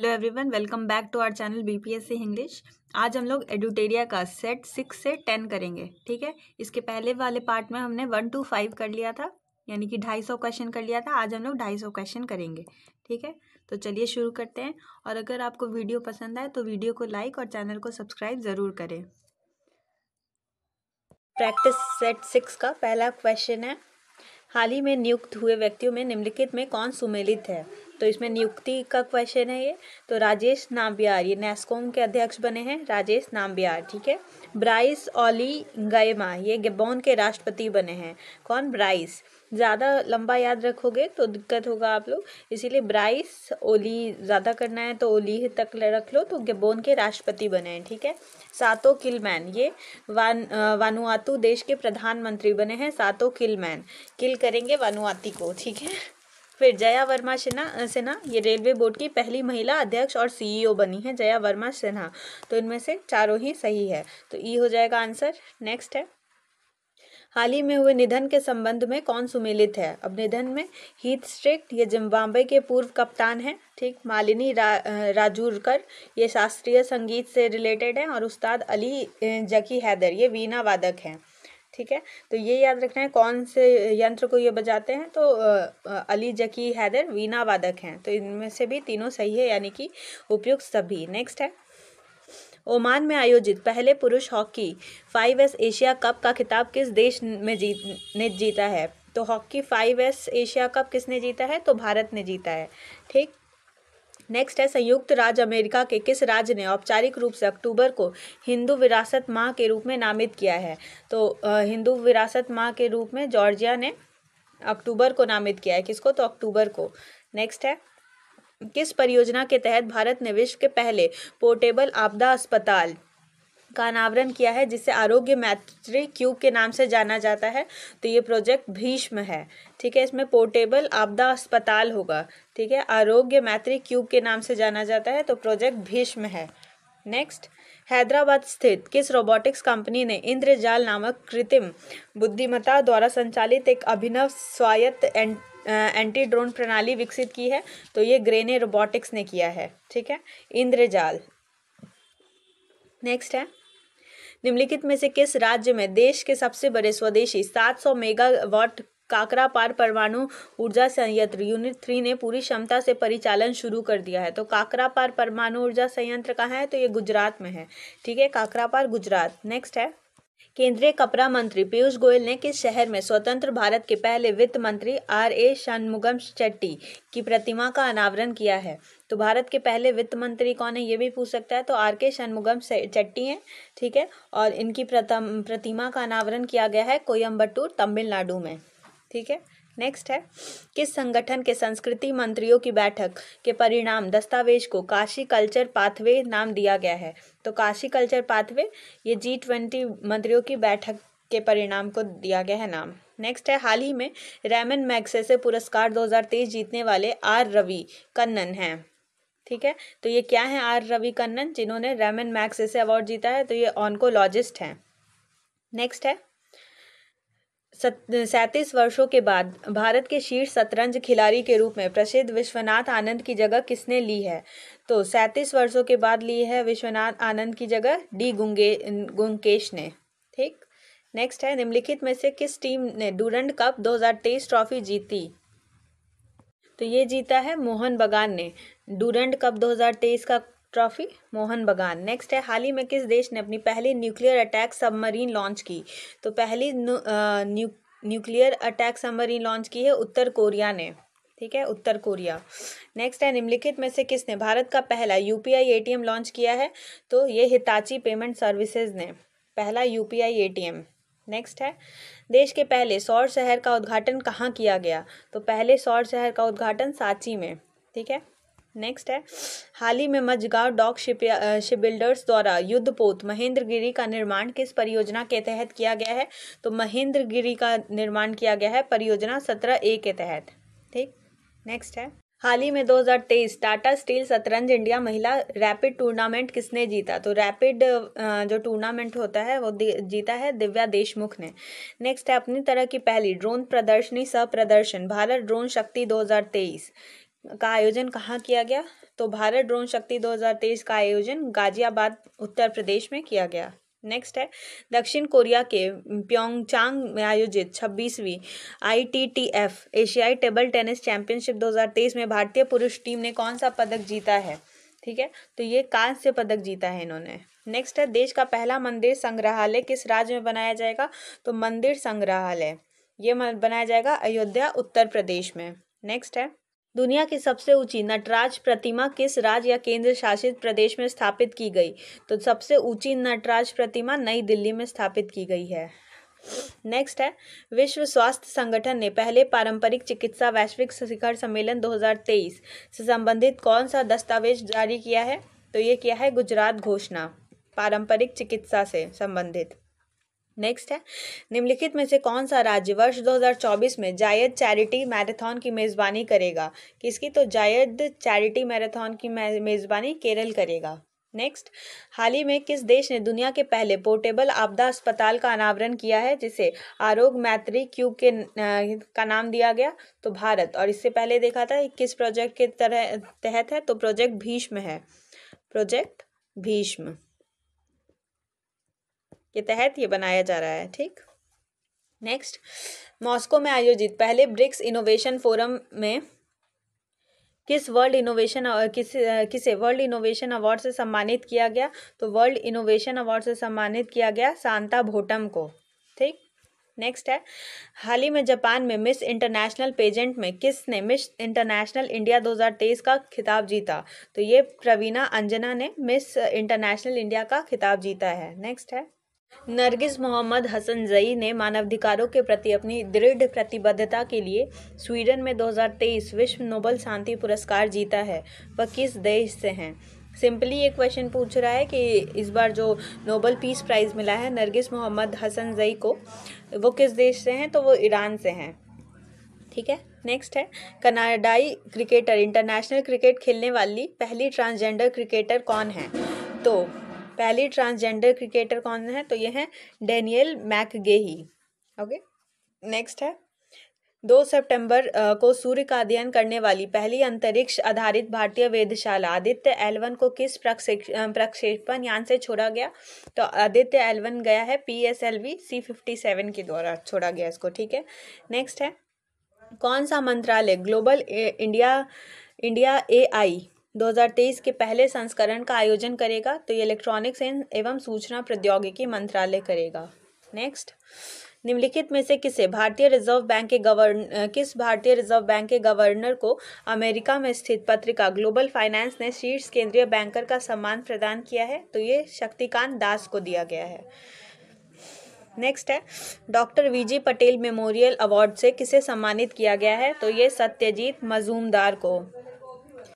Hello everyone welcome back to our channel BPSC English आज हम लोग एडुटेरिया का सेट सिक्स से टेन करेंगे ठीक है इसके पहले वाले पार्ट में हमने वन टू फाइव कर लिया था यानी कि ढाई सौ क्वेश्चन कर लिया था आज हम लोग ढाई सौ क्वेश्चन करेंगे ठीक है तो चलिए शुरू करते हैं और अगर आपको वीडियो पसंद आए तो वीडियो को लाइक और चैनल को सब्सक्राइब ज़रूर करें प्रैक्टिस सेट सिक्स का पहला क्वेश्चन है हाल ही में नियुक्त हुए व्यक्तियों में निम्नलिखित में कौन सुमेलित है तो इसमें नियुक्ति का क्वेश्चन है ये तो राजेश नाम्बियार ये नेस्कोम के अध्यक्ष बने हैं राजेश नाम्बियार ठीक है ब्राइस ओली गयमा ये गिबोन के राष्ट्रपति बने हैं कौन ब्राइस ज़्यादा लंबा याद रखोगे तो दिक्कत होगा आप लोग इसीलिए ब्राइस ओली ज़्यादा करना है तो ओली तक रख लो तो गिबोन के राष्ट्रपति बने हैं ठीक है सातो किलमैन ये वान वानुआतु देश के प्रधानमंत्री बने हैं सातो किलमैन किल करेंगे वानुआती को ठीक है फिर जया वर्मा सिन्हा सिन्हा ये रेलवे बोर्ड की पहली महिला अध्यक्ष और सीईओ e बनी है जया वर्मा सिन्हा तो इनमें से चारों ही सही है तो ई हो जाएगा आंसर नेक्स्ट है हाल ही में हुए निधन के संबंध में कौन सुमेलित है अब निधन में हीथ स्ट्रिक्ट ये जिम्बाब्वे के पूर्व कप्तान हैं ठीक मालिनी रा, राजूरकर ये शास्त्रीय संगीत से रिलेटेड हैं और उस्ताद अली जकी हैदर ये वीणा वादक हैं ठीक है तो ये याद रखना है कौन से यंत्र को ये बजाते हैं तो अली जकी हैदर वीणा वादक हैं तो इनमें से भी तीनों सही है यानी कि उपयुक्त सभी नेक्स्ट है ओमान में आयोजित पहले पुरुष hockey five S Asia cup का खिताब किस देश में जीत ने जीता है तो hockey five S Asia cup किसने जीता है तो भारत ने जीता है ठीक नेक्स्ट है संयुक्त राज्य अमेरिका के किस राज्य ने औपचारिक रूप से अक्टूबर को हिंदू विरासत माह के रूप में नामित किया है तो हिंदू विरासत माह के रूप में जॉर्जिया ने अक्टूबर को नामित किया है किसको तो अक्टूबर को नेक्स्ट है किस परियोजना के तहत भारत ने विश्व के पहले पोर्टेबल आपदा अस्पताल का अनावरण किया है जिसे आरोग्य मैत्री क्यूब के नाम से जाना जाता है तो ये प्रोजेक्ट भीष्म है ठीक है इसमें पोर्टेबल आपदा अस्पताल होगा ठीक है आरोग्य मैत्री क्यूब के नाम से जाना जाता है तो प्रोजेक्ट भीष्म है नेक्स्ट हैदराबाद स्थित किस रोबोटिक्स कंपनी ने इंद्रजाल नामक कृत्रिम बुद्धिमत्ता द्वारा संचालित एक अभिनव स्वायत्त एंट एंटी ड्रोन प्रणाली विकसित की है तो ये ग्रेने रोबोटिक्स ने किया है ठीक है इंद्रजाल नेक्स्ट है निम्नलिखित में से किस राज्य में देश के सबसे बड़े स्वदेशी 700 मेगावाट काकरापार परमाणु ऊर्जा संयंत्र यूनिट थ्री ने पूरी क्षमता से परिचालन शुरू कर दिया है तो काकरापार परमाणु ऊर्जा संयंत्र कहाँ है तो ये गुजरात में है ठीक है काकरापार गुजरात नेक्स्ट है केंद्रीय कपड़ा मंत्री पीयूष गोयल ने किस शहर में स्वतंत्र भारत के पहले वित्त मंत्री आर ए शनमुगम चेट्टी की प्रतिमा का अनावरण किया है तो भारत के पहले वित्त मंत्री कौन है ये भी पूछ सकता है तो आर के शनमुगम चेट्टी हैं ठीक है और इनकी प्रतिमा का अनावरण किया गया है कोयम्बटूर तमिलनाडु में ठीक है नेक्स्ट है किस संगठन के संस्कृति मंत्रियों की बैठक के परिणाम दस्तावेज को काशी कल्चर पाथवे नाम दिया गया है तो काशी कल्चर पाथवे ये जी ट्वेंटी मंत्रियों की बैठक के परिणाम को दिया गया है नाम नेक्स्ट है हाल ही में रैमन मैग्सेसे पुरस्कार 2023 जीतने वाले आर रवि कन्नन हैं ठीक है तो ये क्या है आर रवि कन्नन जिन्होंने रैमन मैग्सेसे अवार्ड जीता है तो ये ऑनकोलॉजिस्ट हैं नेक्स्ट है सैंतीस वर्षों के बाद भारत के शीर्ष शतरंज खिलाड़ी के रूप में प्रसिद्ध विश्वनाथ आनंद की जगह किसने ली है तो सैंतीस वर्षों के बाद ली है विश्वनाथ आनंद की जगह डी गुंगे गुंकेश ने ठीक नेक्स्ट है निम्नलिखित में से किस टीम ने डूरंड कप 2023 ट्रॉफी जीती तो ये जीता है मोहन बगान ने डूरंड कप 2023 का ट्रॉफी मोहन बगान नेक्स्ट है हाल ही में किस देश ने अपनी पहली न्यूक्लियर अटैक सबमरीन लॉन्च की तो पहली न्यूक्लियर अटैक सबमरीन लॉन्च की है उत्तर कोरिया ने ठीक है उत्तर कोरिया नेक्स्ट है निम्नलिखित में से किसने भारत का पहला यूपीआई एटीएम लॉन्च किया है तो ये हिताची पेमेंट सर्विसेज ने पहला यूपीआई एटीएम नेक्स्ट है देश के पहले सौर शहर का उद्घाटन कहाँ किया गया तो पहले सौर शहर का उद्घाटन सांची में ठीक है नेक्स्ट है हाल ही में Mazagon dock ship ship builders द्वारा युद्धपोत महेंद्रगिरी का निर्माण किस परियोजना के तहत किया गया है तो महेंद्रगिरी का निर्माण किया गया है परियोजना सत्रह ए के तहत ठीक नेक्स्ट है हाल ही में 2023 टाटा स्टील शतरंज इंडिया महिला रैपिड टूर्नामेंट किसने जीता तो रैपिड जो टूर्नामेंट होता है वो जीता है दिव्या देशमुख ने नेक्स्ट है अपनी तरह की पहली ड्रोन प्रदर्शनी सह प्रदर्शन भारत ड्रोन शक्ति 2023 का आयोजन कहाँ किया गया तो भारत ड्रोन शक्ति 2023 का आयोजन गाजियाबाद उत्तर प्रदेश में किया गया नेक्स्ट है दक्षिण कोरिया के प्योंगचांग में आयोजित 26वीं आईटीटीएफ एशियाई टेबल टेनिस चैंपियनशिप 2023 में भारतीय पुरुष टीम ने कौन सा पदक जीता है ठीक है तो ये कांस्य पदक जीता है इन्होंने नेक्स्ट है देश का पहला मंदिर संग्रहालय किस राज्य में बनाया जाएगा तो मंदिर संग्रहालय ये बनाया जाएगा अयोध्या उत्तर प्रदेश में नेक्स्ट है दुनिया की सबसे ऊंची नटराज प्रतिमा किस राज्य या केंद्र शासित प्रदेश में स्थापित की गई तो सबसे ऊंची नटराज प्रतिमा नई दिल्ली में स्थापित की गई है नेक्स्ट है विश्व स्वास्थ्य संगठन ने पहले पारंपरिक चिकित्सा वैश्विक शिखर सम्मेलन 2023 से संबंधित कौन सा दस्तावेज जारी किया है तो ये किया है गुजरात घोषणा पारंपरिक चिकित्सा से संबंधित नेक्स्ट है निम्नलिखित में से कौन सा राज्य वर्ष 2024 में जायद चैरिटी मैराथन की मेज़बानी करेगा किसकी तो जायद चैरिटी मैराथन की मेज़बानी केरल करेगा नेक्स्ट हाल ही में किस देश ने दुनिया के पहले पोर्टेबल आपदा अस्पताल का अनावरण किया है जिसे आरोग्य मैत्री क्यूब के न, का नाम दिया गया तो भारत और इससे पहले देखा था किस प्रोजेक्ट के तरह तहत है तो प्रोजेक्ट भीष्म है प्रोजेक्ट भीष्म के तहत ये बनाया जा रहा है ठीक नेक्स्ट मॉस्को में आयोजित पहले ब्रिक्स इनोवेशन फोरम में किस वर्ल्ड इनोवेशन किस किसे वर्ल्ड इनोवेशन अवार्ड से सम्मानित किया गया तो वर्ल्ड इनोवेशन अवार्ड से सम्मानित किया गया सांता भोटम को ठीक नेक्स्ट है हाल ही में जापान में मिस इंटरनेशनल पेजेंट में किसने मिस इंटरनेशनल इंडिया 2023 का खिताब जीता तो ये प्रवीणा अंजना ने मिस इंटरनेशनल इंडिया का खिताब जीता है नेक्स्ट है नरगिस मोहम्मद हसनजई ने मानवाधिकारों के प्रति अपनी दृढ़ प्रतिबद्धता के लिए स्वीडन में 2023 विश्व नोबल शांति पुरस्कार जीता है वह किस देश से हैं सिंपली ये क्वेश्चन पूछ रहा है कि इस बार जो नोबल पीस प्राइज़ मिला है नरगिस मोहम्मद हसन जई को वो किस देश से हैं तो वो ईरान से हैं ठीक है नेक्स्ट है कनाडाई क्रिकेटर इंटरनेशनल क्रिकेट खेलने वाली पहली ट्रांसजेंडर क्रिकेटर कौन है तो पहली ट्रांसजेंडर क्रिकेटर कौन है तो ये हैं डेनियल मैकगेही ओके नेक्स्ट है दो सितंबर को सूर्य का अध्ययन करने वाली पहली अंतरिक्ष आधारित भारतीय वेधशाला आदित्य एलवन को किस प्रक्षेपण यान से छोड़ा गया तो आदित्य एलवन गया है P S L V C fifty seven के द्वारा छोड़ा गया इसको ठीक है नेक्स्ट है कौन सा मंत्रालय global India India A I 2023 के पहले संस्करण का आयोजन करेगा तो ये इलेक्ट्रॉनिक्स एवं सूचना प्रौद्योगिकी मंत्रालय करेगा नेक्स्ट निम्नलिखित में से किसे भारतीय रिजर्व बैंक के गवर्न किस भारतीय रिजर्व बैंक के गवर्नर को अमेरिका में स्थित पत्रिका ग्लोबल फाइनेंस ने शीर्ष केंद्रीय बैंकर का सम्मान प्रदान किया है तो ये शक्तिकांत दास को दिया गया है नेक्स्ट है doctor V Patel memorial award से किसे सम्मानित किया गया है तो ये सत्यजीत मजूमदार को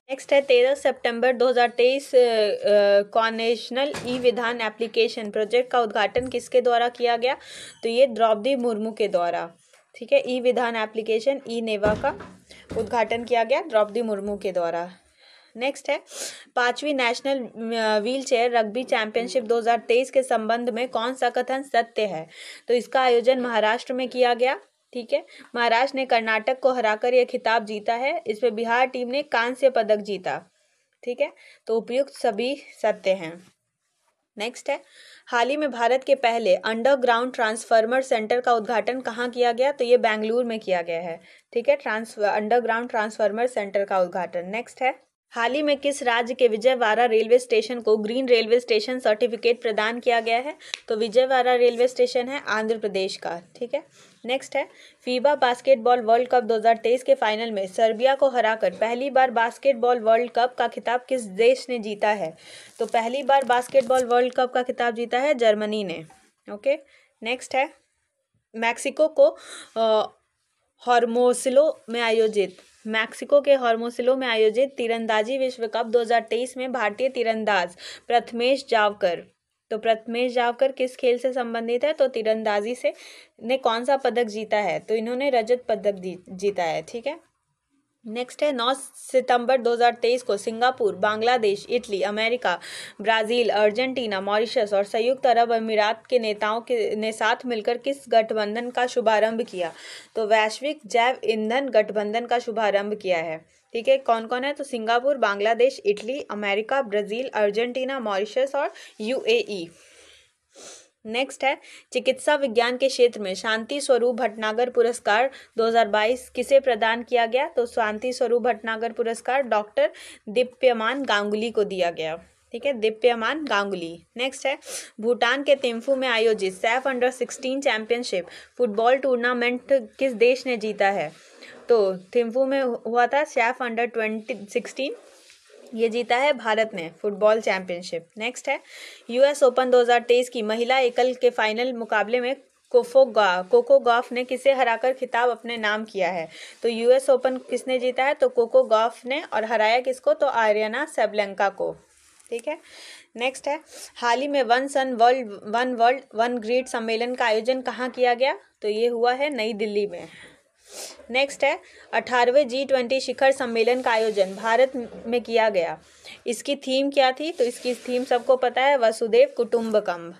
नेक्स्ट है तेरह सितंबर 2023 कॉनेशनल ई विधान एप्लीकेशन प्रोजेक्ट का उद्घाटन किसके द्वारा किया गया तो ये द्रौपदी मुर्मू के द्वारा ठीक है ई विधान एप्लीकेशन ई नेवा का उद्घाटन किया गया द्रौपदी मुर्मू के द्वारा नेक्स्ट है पांचवी national wheelchair rugby championship 2023 के संबंध में कौन सा कथन सत्य है तो इसका आयोजन महाराष्ट्र में किया गया ठीक है महाराष्ट्र ने कर्नाटक को हराकर यह खिताब जीता है इसमें बिहार टीम ने कांस्य पदक जीता ठीक है तो उपयुक्त सभी सत्य हैं नेक्स्ट है हाल ही में भारत के पहले अंडरग्राउंड ट्रांसफार्मर सेंटर का उद्घाटन कहाँ किया गया तो ये बेंगलुरु में किया गया है ठीक है ट्रांस अंडरग्राउंड ट्रांसफार्मर सेंटर का उद्घाटन नेक्स्ट है हाल ही में किस राज्य के विजयवाड़ा रेलवे स्टेशन को ग्रीन रेलवे स्टेशन सर्टिफिकेट प्रदान किया गया है तो विजयवाड़ा रेलवे स्टेशन है आंध्र प्रदेश का ठीक है नेक्स्ट है फीबा बास्केटबॉल वर्ल्ड कप 2023 के फाइनल में सर्बिया को हराकर पहली बार बास्केटबॉल वर्ल्ड कप का खिताब किस देश ने जीता है तो पहली बार बास्केटबॉल वर्ल्ड कप का खिताब जीता है जर्मनी ने ओके नेक्स्ट है मैक्सिको को हॉर्मोसिलो में आयोजित मैक्सिको के हॉर्मोसिलो में आयोजित तीरंदाजी विश्व कप 2023 में भारतीय तीरंदाज प्रथमेश जावकर तो प्रथमेश जावकर किस खेल से संबंधित है तो तीरंदाजी से ने कौन सा पदक जीता है तो इन्होंने रजत पदक जीता है ठीक है नेक्स्ट है नौ सितंबर 2023 को Singapore Bangladesh Italy America Brazil Argentina Mauritius और संयुक्त अरब अमीरात के नेताओं के ने साथ मिलकर किस गठबंधन का शुभारंभ किया तो वैश्विक जैव ईंधन गठबंधन का शुभारंभ किया है ठीक है कौन कौन है तो Singapore Bangladesh Italy America Brazil Argentina Mauritius और यूएई नेक्स्ट है चिकित्सा विज्ञान के क्षेत्र में शांति स्वरूप भटनागर पुरस्कार 2022 किसे प्रदान किया गया तो शांति स्वरूप भटनागर पुरस्कार डॉक्टर दिप्यमान गांगुली को दिया गया ठीक है दिप्यमान गांगुली नेक्स्ट है भूटान के तिम्फू में आयोजित SAFF under sixteen championship football tournament किस देश ने जीता है तो थिम्फू में हुआ था सैफ अंडर ट्वेंटी सिक्सटीन ये जीता है भारत ने फुटबॉल चैंपियनशिप नेक्स्ट है यूएस ओपन 2023 की महिला एकल के फाइनल मुकाबले में कोफोगा कोको गॉफ ने किसे हराकर खिताब अपने नाम किया है तो यूएस ओपन किसने जीता है तो कोको गॉफ ने और हराया किसको तो आर्यना सेबलंका को ठीक है नेक्स्ट है हाल ही में one sun world one world one grade सम्मेलन का आयोजन कहाँ किया गया तो ये हुआ है नई दिल्ली में नेक्स्ट है अठारहवें जी ट्वेंटी शिखर सम्मेलन का आयोजन भारत में किया गया इसकी थीम क्या थी तो इसकी थीम सबको पता है वसुदेव कुटुम्बकम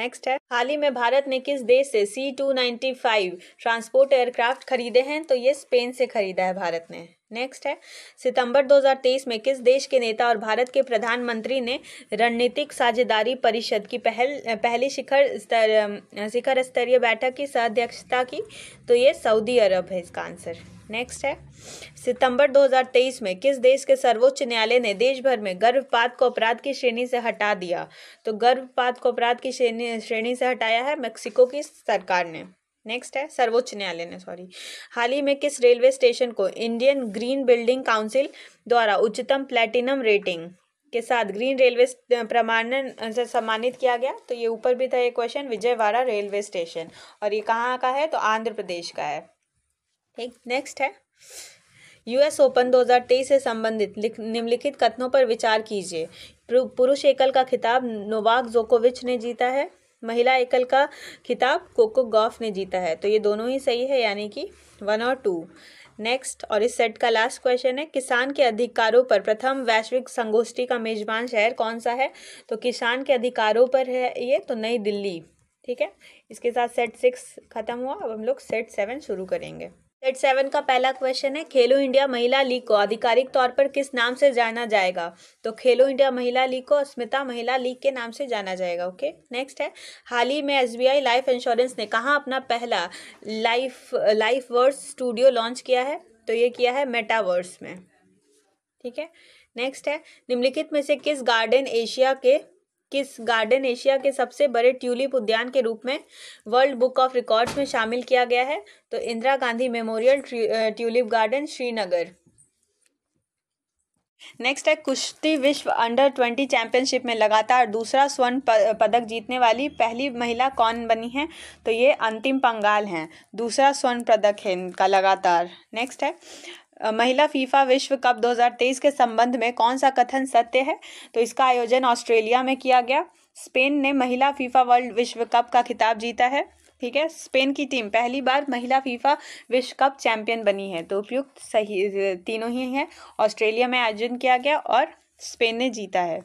नेक्स्ट है हाल ही में भारत ने किस देश से C two ninety five transport aircraft खरीदे हैं तो ये स्पेन से खरीदा है भारत ने नेक्स्ट है सितंबर 2023 में किस देश के नेता और भारत के प्रधानमंत्री ने रणनीतिक साझेदारी परिषद की पहल पहली शिखर स्तर शिखर स्तरीय बैठक की अध्यक्षता की तो ये सऊदी अरब है इसका आंसर नेक्स्ट है सितंबर 2023 में किस देश के सर्वोच्च न्यायालय ने देश भर में गर्भपात को अपराध की श्रेणी से हटा दिया तो गर्भपात को अपराध की श्रेणी श्रेणी से हटाया है मेक्सिको की सरकार ने नेक्स्ट है सर्वोच्च न्यायालय ने सॉरी हाल ही में किस रेलवे स्टेशन को इंडियन ग्रीन बिल्डिंग काउंसिल द्वारा उच्चतम प्लेटिनम रेटिंग के साथ ग्रीन रेलवे प्रमाणन से सम्मानित किया गया तो ये ऊपर भी था ये क्वेश्चन विजयवाड़ा रेलवे स्टेशन और ये कहाँ का है तो आंध्र प्रदेश का है ठीक नेक्स्ट है यूएस ओपन 2023 से संबंधित निम्नलिखित कथनों पर विचार कीजिए पुरुष एकल का खिताब नोवाक जोकोविच ने जीता है महिला एकल का खिताब कोको गॉफ ने जीता है तो ये दोनों ही सही है यानी कि वन और टू नेक्स्ट और इस सेट का लास्ट क्वेश्चन है किसान के अधिकारों पर प्रथम वैश्विक संगोष्ठी का मेजबान शहर कौन सा है तो किसान के अधिकारों पर है ये तो नई दिल्ली ठीक है इसके साथ सेट सिक्स खत्म हुआ अब हम लोग सेट सेवन शुरू करेंगे सेट सेवन का पहला क्वेश्चन है खेलो इंडिया महिला लीग को आधिकारिक तौर पर किस नाम से जाना जाएगा तो खेलो इंडिया महिला लीग को स्मिता महिला लीग के नाम से जाना जाएगा ओके नेक्स्ट है हाल ही में एसबीआई लाइफ इंश्योरेंस ने कहाँ अपना पहला life life verse studio launch किया है तो ये किया है मेटावर्स में ठीक है नेक्स्ट है निम्नलिखित में से किस गार्डन एशिया के किस गार्डन एशिया के सबसे बड़े ट्यूलिप उद्यान के रूप में वर्ल्ड बुक ऑफ रिकॉर्ड्स में शामिल किया गया है तो Indira Gandhi memorial tulip garden Srinagar next है कुश्ती विश्व अंडर ट्वेंटी चैंपियनशिप में लगातार दूसरा स्वर्ण पदक जीतने वाली पहली महिला कौन बनी है तो ये अंतिम पंगाल हैं दूसरा स्वर्ण पदक है इनका लगातार नेक्स्ट है महिला फीफा विश्व कप 2023 के संबंध में कौन सा कथन सत्य है तो इसका आयोजन ऑस्ट्रेलिया में किया गया स्पेन ने महिला फीफा वर्ल्ड विश्व कप का खिताब जीता है ठीक है स्पेन की टीम पहली बार महिला फीफा विश्व कप चैंपियन बनी है तो उपयुक्त सही तीनों ही हैं ऑस्ट्रेलिया में आयोजन किया गया और स्पेन ने जीता है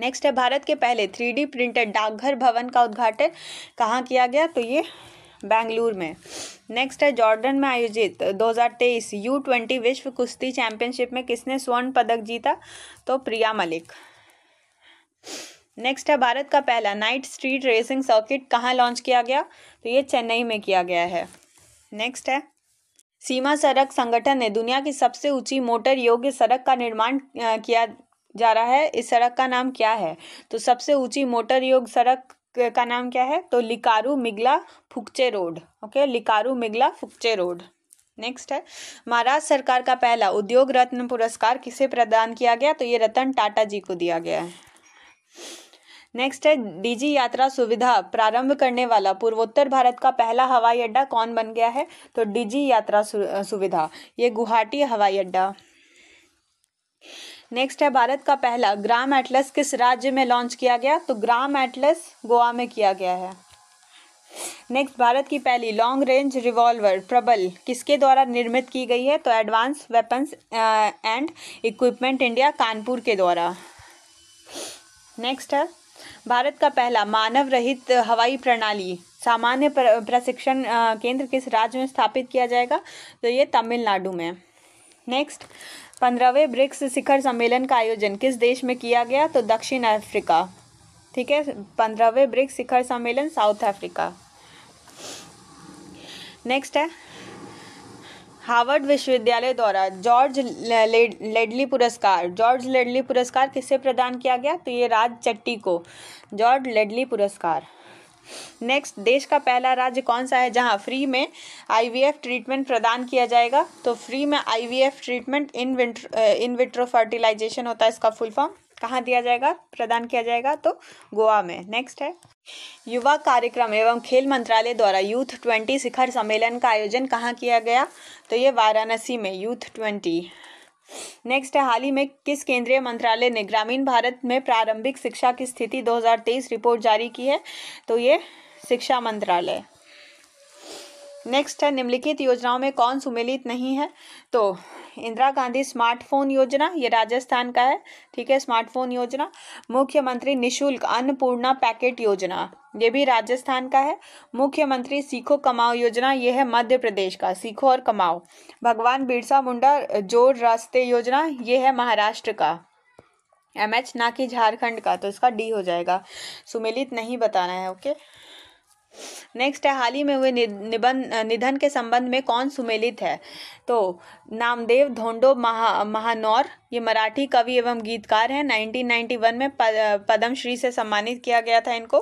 नेक्स्ट है भारत के पहले थ्री प्रिंटेड डाकघर भवन का उद्घाटन कहाँ किया गया तो ये बेंगलुरु में नेक्स्ट है जॉर्डन में आयोजित 2023 यू ट्वेंटी विश्व कुश्ती चैंपियनशिप में किसने स्वर्ण पदक जीता तो प्रिया मलिक नेक्स्ट है भारत का पहला नाइट स्ट्रीट रेसिंग सर्किट कहाँ लॉन्च किया गया तो ये चेन्नई में किया गया है नेक्स्ट है सीमा सड़क संगठन ने दुनिया की सबसे ऊंची मोटर योग्य सड़क का निर्माण किया जा रहा है इस सड़क का नाम क्या है तो सबसे ऊंची मोटर योग सड़क का नाम क्या है तो Likaru Migla Fukche road okay Likaru Migla Fukche road next है महाराष्ट्र सरकार का पहला उद्योग रत्न पुरस्कार किसे प्रदान किया गया तो ये रतन टाटा जी को दिया गया है नेक्स्ट है डीजी यात्रा सुविधा प्रारंभ करने वाला पूर्वोत्तर भारत का पहला हवाई अड्डा कौन बन गया है तो डीजी यात्रा सुविधा ये गुवाहाटी हवाई अड्डा नेक्स्ट है भारत का पहला ग्राम एटलस किस राज्य में लॉन्च किया गया तो ग्राम एटलस गोवा में किया गया है नेक्स्ट भारत की पहली लॉन्ग रेंज रिवॉल्वर प्रबल किसके द्वारा निर्मित की गई है तो advance weapons and equipment India Kanpur के द्वारा नेक्स्ट है भारत का पहला मानव रहित हवाई प्रणाली सामान्य प्रशिक्षण uh, केंद्र किस राज्य में स्थापित किया जाएगा तो ये तमिलनाडु में नेक्स्ट पंद्रहवें ब्रिक्स शिखर सम्मेलन का आयोजन किस देश में किया गया तो दक्षिण अफ्रीका ठीक है पंद्रहवें ब्रिक्स शिखर सम्मेलन साउथ अफ्रीका नेक्स्ट है हार्वर्ड विश्वविद्यालय द्वारा जॉर्ज लेडली पुरस्कार जॉर्ज लेडली पुरस्कार किसे प्रदान किया गया तो ये राज चट्टी को जॉर्ज लेडली पुरस्कार नेक्स्ट देश का पहला राज्य कौन सा है जहाँ फ्री में आईवीएफ ट्रीटमेंट प्रदान किया जाएगा तो फ्री में IVF treatment in in vitro fertilisation होता है इसका फुल फॉर्म कहाँ दिया जाएगा प्रदान किया जाएगा तो गोवा में नेक्स्ट है युवा कार्यक्रम एवं खेल मंत्रालय द्वारा यूथ ट्वेंटी शिखर सम्मेलन का आयोजन कहाँ किया गया तो ये वाराणसी में यूथ ट्वेंटी नेक्स्ट है हाल ही में किस केंद्रीय मंत्रालय ने ग्रामीण भारत में प्रारंभिक शिक्षा की स्थिति 2023 रिपोर्ट जारी की है तो ये शिक्षा मंत्रालय नेक्स्ट है निम्नलिखित योजनाओं में कौन सुमेलित नहीं है तो इंदिरा गांधी स्मार्टफोन योजना ये राजस्थान का है ठीक है स्मार्टफोन योजना मुख्यमंत्री निशुल्क अन्नपूर्णा पैकेट योजना ये भी राजस्थान का है मुख्यमंत्री सीखो कमाओ योजना ये है मध्य प्रदेश का सीखो और कमाओ भगवान बिरसा मुंडा जोड़ रास्ते योजना ये है महाराष्ट्र का एम एच ना कि झारखंड का तो इसका डी हो जाएगा सुमेलित नहीं बताना है ओके नेक्स्ट है हाल ही में हुए निबंध निधन के संबंध में कौन सुमेलित है तो नामदेव धोंडो महा महानौर ये मराठी कवि एवं गीतकार हैं 1991 में पद्मश्री से सम्मानित किया गया था इनको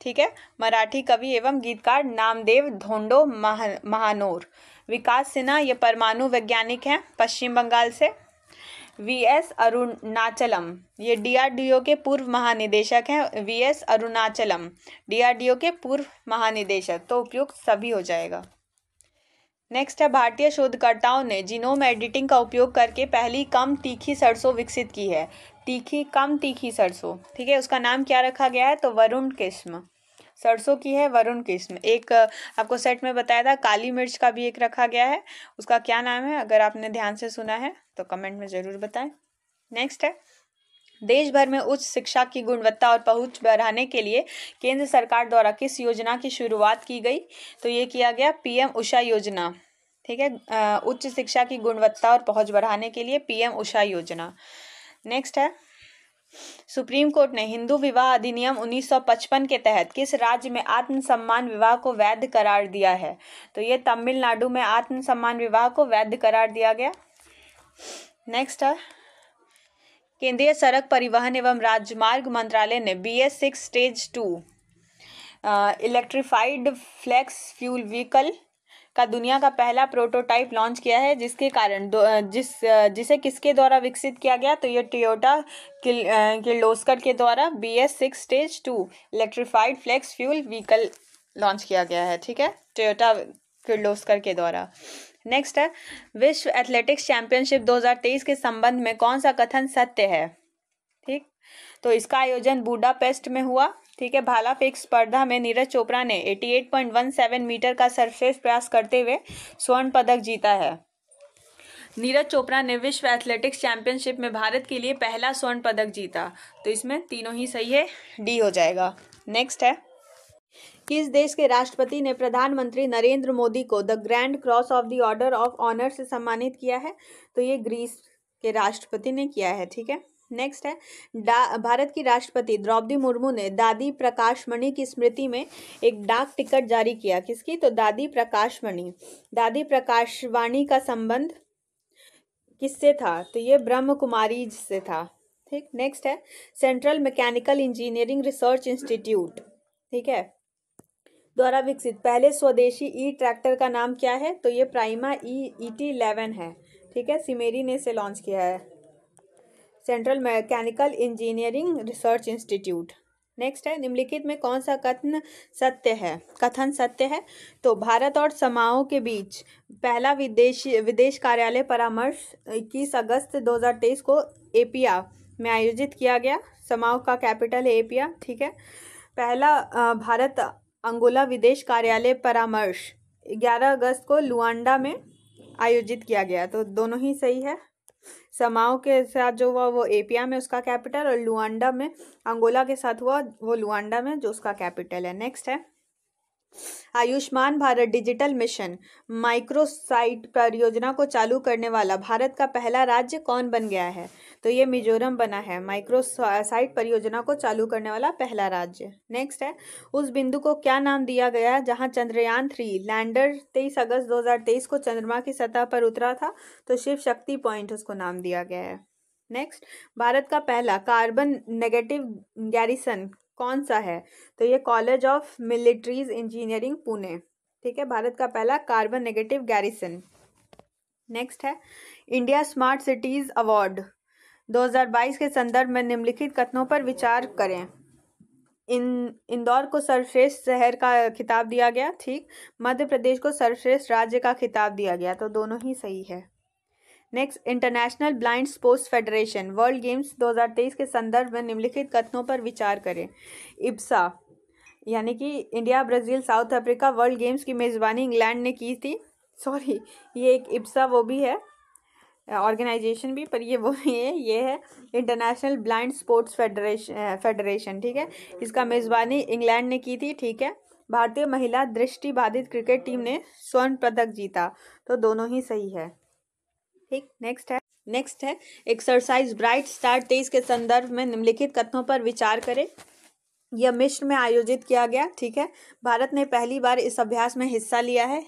ठीक है मराठी कवि एवं गीतकार नामदेव धोंडो महा महानौर विकास सिन्हा ये परमाणु वैज्ञानिक हैं पश्चिम बंगाल से वी एस अरुणाचलम ये डीआरडीओ के पूर्व महानिदेशक हैं वी एस अरुणाचलम डीआरडीओ के पूर्व महानिदेशक तो उपयुक्त सभी हो जाएगा नेक्स्ट है भारतीय शोधकर्ताओं ने जीनोम एडिटिंग का उपयोग करके पहली कम तीखी सरसों विकसित की है तीखी कम तीखी सरसों ठीक है उसका नाम क्या रखा गया है तो वरुण किस्म सरसों की है वरुण किस्म एक आपको सेट में बताया था काली मिर्च का भी एक रखा गया है उसका क्या नाम है अगर आपने ध्यान से सुना है तो कमेंट में ज़रूर बताएं नेक्स्ट है देश भर में उच्च शिक्षा की गुणवत्ता और पहुंच बढ़ाने के लिए केंद्र सरकार द्वारा किस योजना की शुरुआत की गई तो ये किया गया पीएम उषा योजना ठीक है उच्च शिक्षा की गुणवत्ता और पहुंच बढ़ाने के लिए पीएम उषा योजना नेक्स्ट है सुप्रीम कोर्ट ने हिंदू विवाह अधिनियम 1955 के तहत किस राज्य में आत्मसम्मान विवाह को वैध करार दिया है तो ये तमिलनाडु में आत्मसम्मान विवाह को वैध करार दिया गया नेक्स्ट है uh, केंद्रीय सड़क परिवहन एवं राजमार्ग मंत्रालय ने B S six stage two electrified flex fuel vehicle का दुनिया का पहला प्रोटोटाइप लॉन्च किया है जिसके कारण uh, जिस uh, जिसे किसके द्वारा विकसित किया गया तो ये टोयोटा किल, किर्लोस्कर के द्वारा B S six stage two electrified flex fuel vehicle launch किया गया है ठीक है टोयोटा किर्लोस्कर के द्वारा नेक्स्ट है विश्व एथलेटिक्स चैंपियनशिप 2023 के संबंध में कौन सा कथन सत्य है ठीक तो इसका आयोजन बूडापेस्ट में हुआ ठीक है भाला फेंक स्पर्धा में नीरज चोपड़ा ने 88.17 मीटर का सरफेस प्रयास करते हुए स्वर्ण पदक जीता है नीरज चोपड़ा ने विश्व एथलेटिक्स चैंपियनशिप में भारत के लिए पहला स्वर्ण पदक जीता तो इसमें तीनों ही सही है डी हो जाएगा नेक्स्ट है किस देश के राष्ट्रपति ने प्रधानमंत्री नरेंद्र मोदी को the grand cross of the order of honour से सम्मानित किया है तो ये ग्रीस के राष्ट्रपति ने किया है ठीक है नेक्स्ट है भारत की राष्ट्रपति द्रौपदी मुर्मू ने दादी प्रकाशमणि की स्मृति में एक डाक टिकट जारी किया किसकी तो दादी प्रकाशमणि दादी प्रकाशवाणी का संबंध किससे था तो ये ब्रह्म कुमारी से था ठीक नेक्स्ट है central mechanical engineering research institute ठीक है द्वारा विकसित पहले स्वदेशी ई ट्रैक्टर का नाम क्या है तो ये Prima E E T eleven है ठीक है सिमेरी ने इसे लॉन्च किया है central mechanical engineering research institute next है निम्नलिखित में कौन सा कथन सत्य है कथन सत्य है तो भारत और समाओं के बीच पहला विदेश विदेश कार्यालय परामर्श इक्कीस अगस्त 2023 को एपिया में आयोजित किया गया समाओं का कैपिटल है एपिया ठीक है पहला भारत अंगोला विदेश कार्यालय परामर्श 11 अगस्त को लुआंडा में आयोजित किया गया तो दोनों ही सही है समाओ के साथ जो हुआ वो एपिया में उसका कैपिटल और लुआंडा में अंगोला के साथ हुआ वो लुआंडा में जो उसका कैपिटल है नेक्स्ट है Ayushman Bharat digital mission microsite परियोजना को चालू करने वाला भारत का पहला राज्य कौन बन गया है तो ये मिजोरम बना है माइक्रोसाइट परियोजना को चालू करने वाला पहला राज्य नेक्स्ट है उस बिंदु को क्या नाम दिया गया जहां चंद्रयान थ्री लैंडर तेईस अगस्त 2023 को चंद्रमा की सतह पर उतरा था तो शिव शक्ति पॉइंट उसको नाम दिया गया है नेक्स्ट भारत का पहला कार्बन नेगेटिव गैरिसन कौन सा है तो ये college of military engineering Pune ठीक है भारत का पहला कार्बन नेगेटिव गैरिसन नेक्स्ट है इंडिया स्मार्ट सिटीज़ अवार्ड 2022 के संदर्भ में निम्नलिखित कथनों पर विचार करें इन इंदौर को सर्वश्रेष्ठ शहर का खिताब दिया गया ठीक मध्य प्रदेश को सर्वश्रेष्ठ राज्य का खिताब दिया गया तो दोनों ही सही है next international blind sports federation world games 2023 के संदर्भ में निम्नलिखित कथनों पर विचार करें इब्सा यानी कि India Brazil South Africa world games की मेज़बानी इंग्लैंड ने की थी सॉरी ये एक इब्सा वो भी है ऑर्गेनाइजेशन भी पर ये वो ये ये है international blind sports federation federation ठीक है इसका मेज़बानी इंग्लैंड ने की थी ठीक है भारतीय महिला दृष्टि बाधित क्रिकेट टीम ने स्वर्ण पदक जीता तो दोनों ही सही है ठीक नेक्स्ट है नेक्स्ट है एक्सरसाइज ब्राइट स्टार तेईस के संदर्भ में निम्नलिखित कथनों पर विचार करें यह मिश्र में आयोजित किया गया ठीक है भारत ने पहली बार इस अभ्यास में हिस्सा लिया है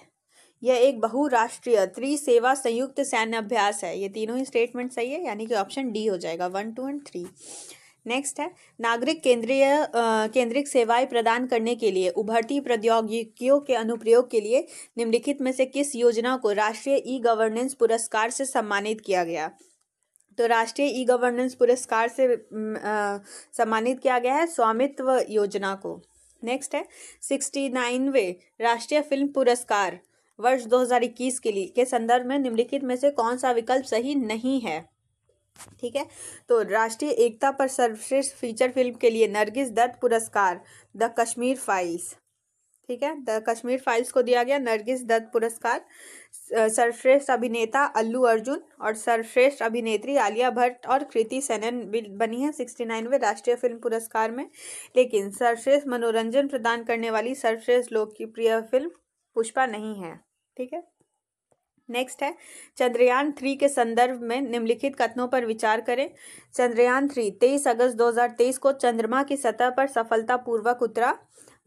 यह एक बहुराष्ट्रीय त्रिसेवा संयुक्त सैन्य अभ्यास है ये तीनों ही स्टेटमेंट सही है यानी कि ऑप्शन डी हो जाएगा one two and three next है नागरिक केंद्रीय केंद्रिक सेवाएं प्रदान करने के लिए उभरती प्रौद्योगिकियों के अनुप्रयोग के लिए निम्नलिखित में से किस योजना को राष्ट्रीय ई गवर्नेंस पुरस्कार से सम्मानित किया गया तो राष्ट्रीय ई गवर्नेंस पुरस्कार से सम्मानित किया गया है स्वामित्व योजना को नेक्स्ट है सिक्सटी नाइनवे राष्ट्रीय फिल्म पुरस्कार वर्ष 2021 के लिए के संदर्भ में निम्नलिखित में से कौन सा विकल्प सही नहीं है ठीक है तो राष्ट्रीय एकता पर सर्वश्रेष्ठ फीचर फिल्म के लिए नरगिस दत्त पुरस्कार द कश्मीर फाइल्स ठीक है द कश्मीर फाइल्स को दिया गया नरगिस दत्त पुरस्कार सर्वश्रेष्ठ अभिनेता अल्लू अर्जुन और सर्वश्रेष्ठ अभिनेत्री आलिया भट्ट और कृति सेनन बनी है सिक्सटी नाइनवे राष्ट्रीय फिल्म पुरस्कार में लेकिन सर्वश्रेष्ठ मनोरंजन प्रदान करने वाली सर्वश्रेष्ठ लोकप्रिय फिल्म पुष्पा नहीं है ठीक है नेक्स्ट है चंद्रयान थ्री के संदर्भ में निम्नलिखित कथनों पर विचार करें चंद्रयान थ्री तेईस अगस्त 2023 को चंद्रमा की सतह पर सफलतापूर्वक उतरा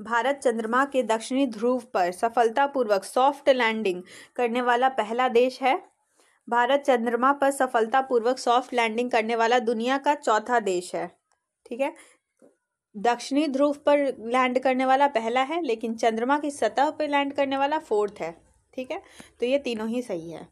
भारत चंद्रमा के दक्षिणी ध्रुव पर सफलतापूर्वक सॉफ्ट लैंडिंग करने वाला पहला देश है भारत चंद्रमा पर सफलतापूर्वक सॉफ्ट लैंडिंग करने वाला दुनिया का चौथा देश है ठीक है दक्षिणी ध्रुव पर लैंड करने वाला पहला है लेकिन चंद्रमा की सतह पर लैंड करने वाला फोर्थ है ठीक है तो ये तीनों ही सही है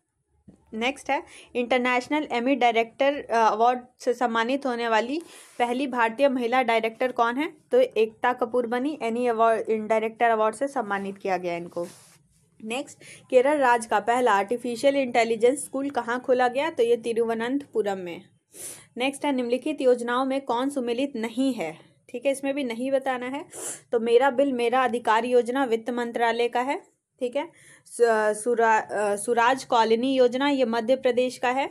नेक्स्ट है इंटरनेशनल एमी डायरेक्टर अवार्ड से सम्मानित होने वाली पहली भारतीय महिला डायरेक्टर कौन है तो एकता कपूर बनी एनी अवार्ड डायरेक्टर अवार्ड से सम्मानित किया गया इनको नेक्स्ट केरल राज्य का पहला आर्टिफिशियल इंटेलिजेंस स्कूल कहाँ खोला गया तो ये तिरुवनंतपुरम में नेक्स्ट है निम्नलिखित योजनाओं में कौन सुमिलित नहीं है ठीक है इसमें भी नहीं बताना है तो मेरा बिल मेरा अधिकार योजना वित्त मंत्रालय का है ठीक है सुरा सुराज कॉलोनी योजना ये मध्य प्रदेश का है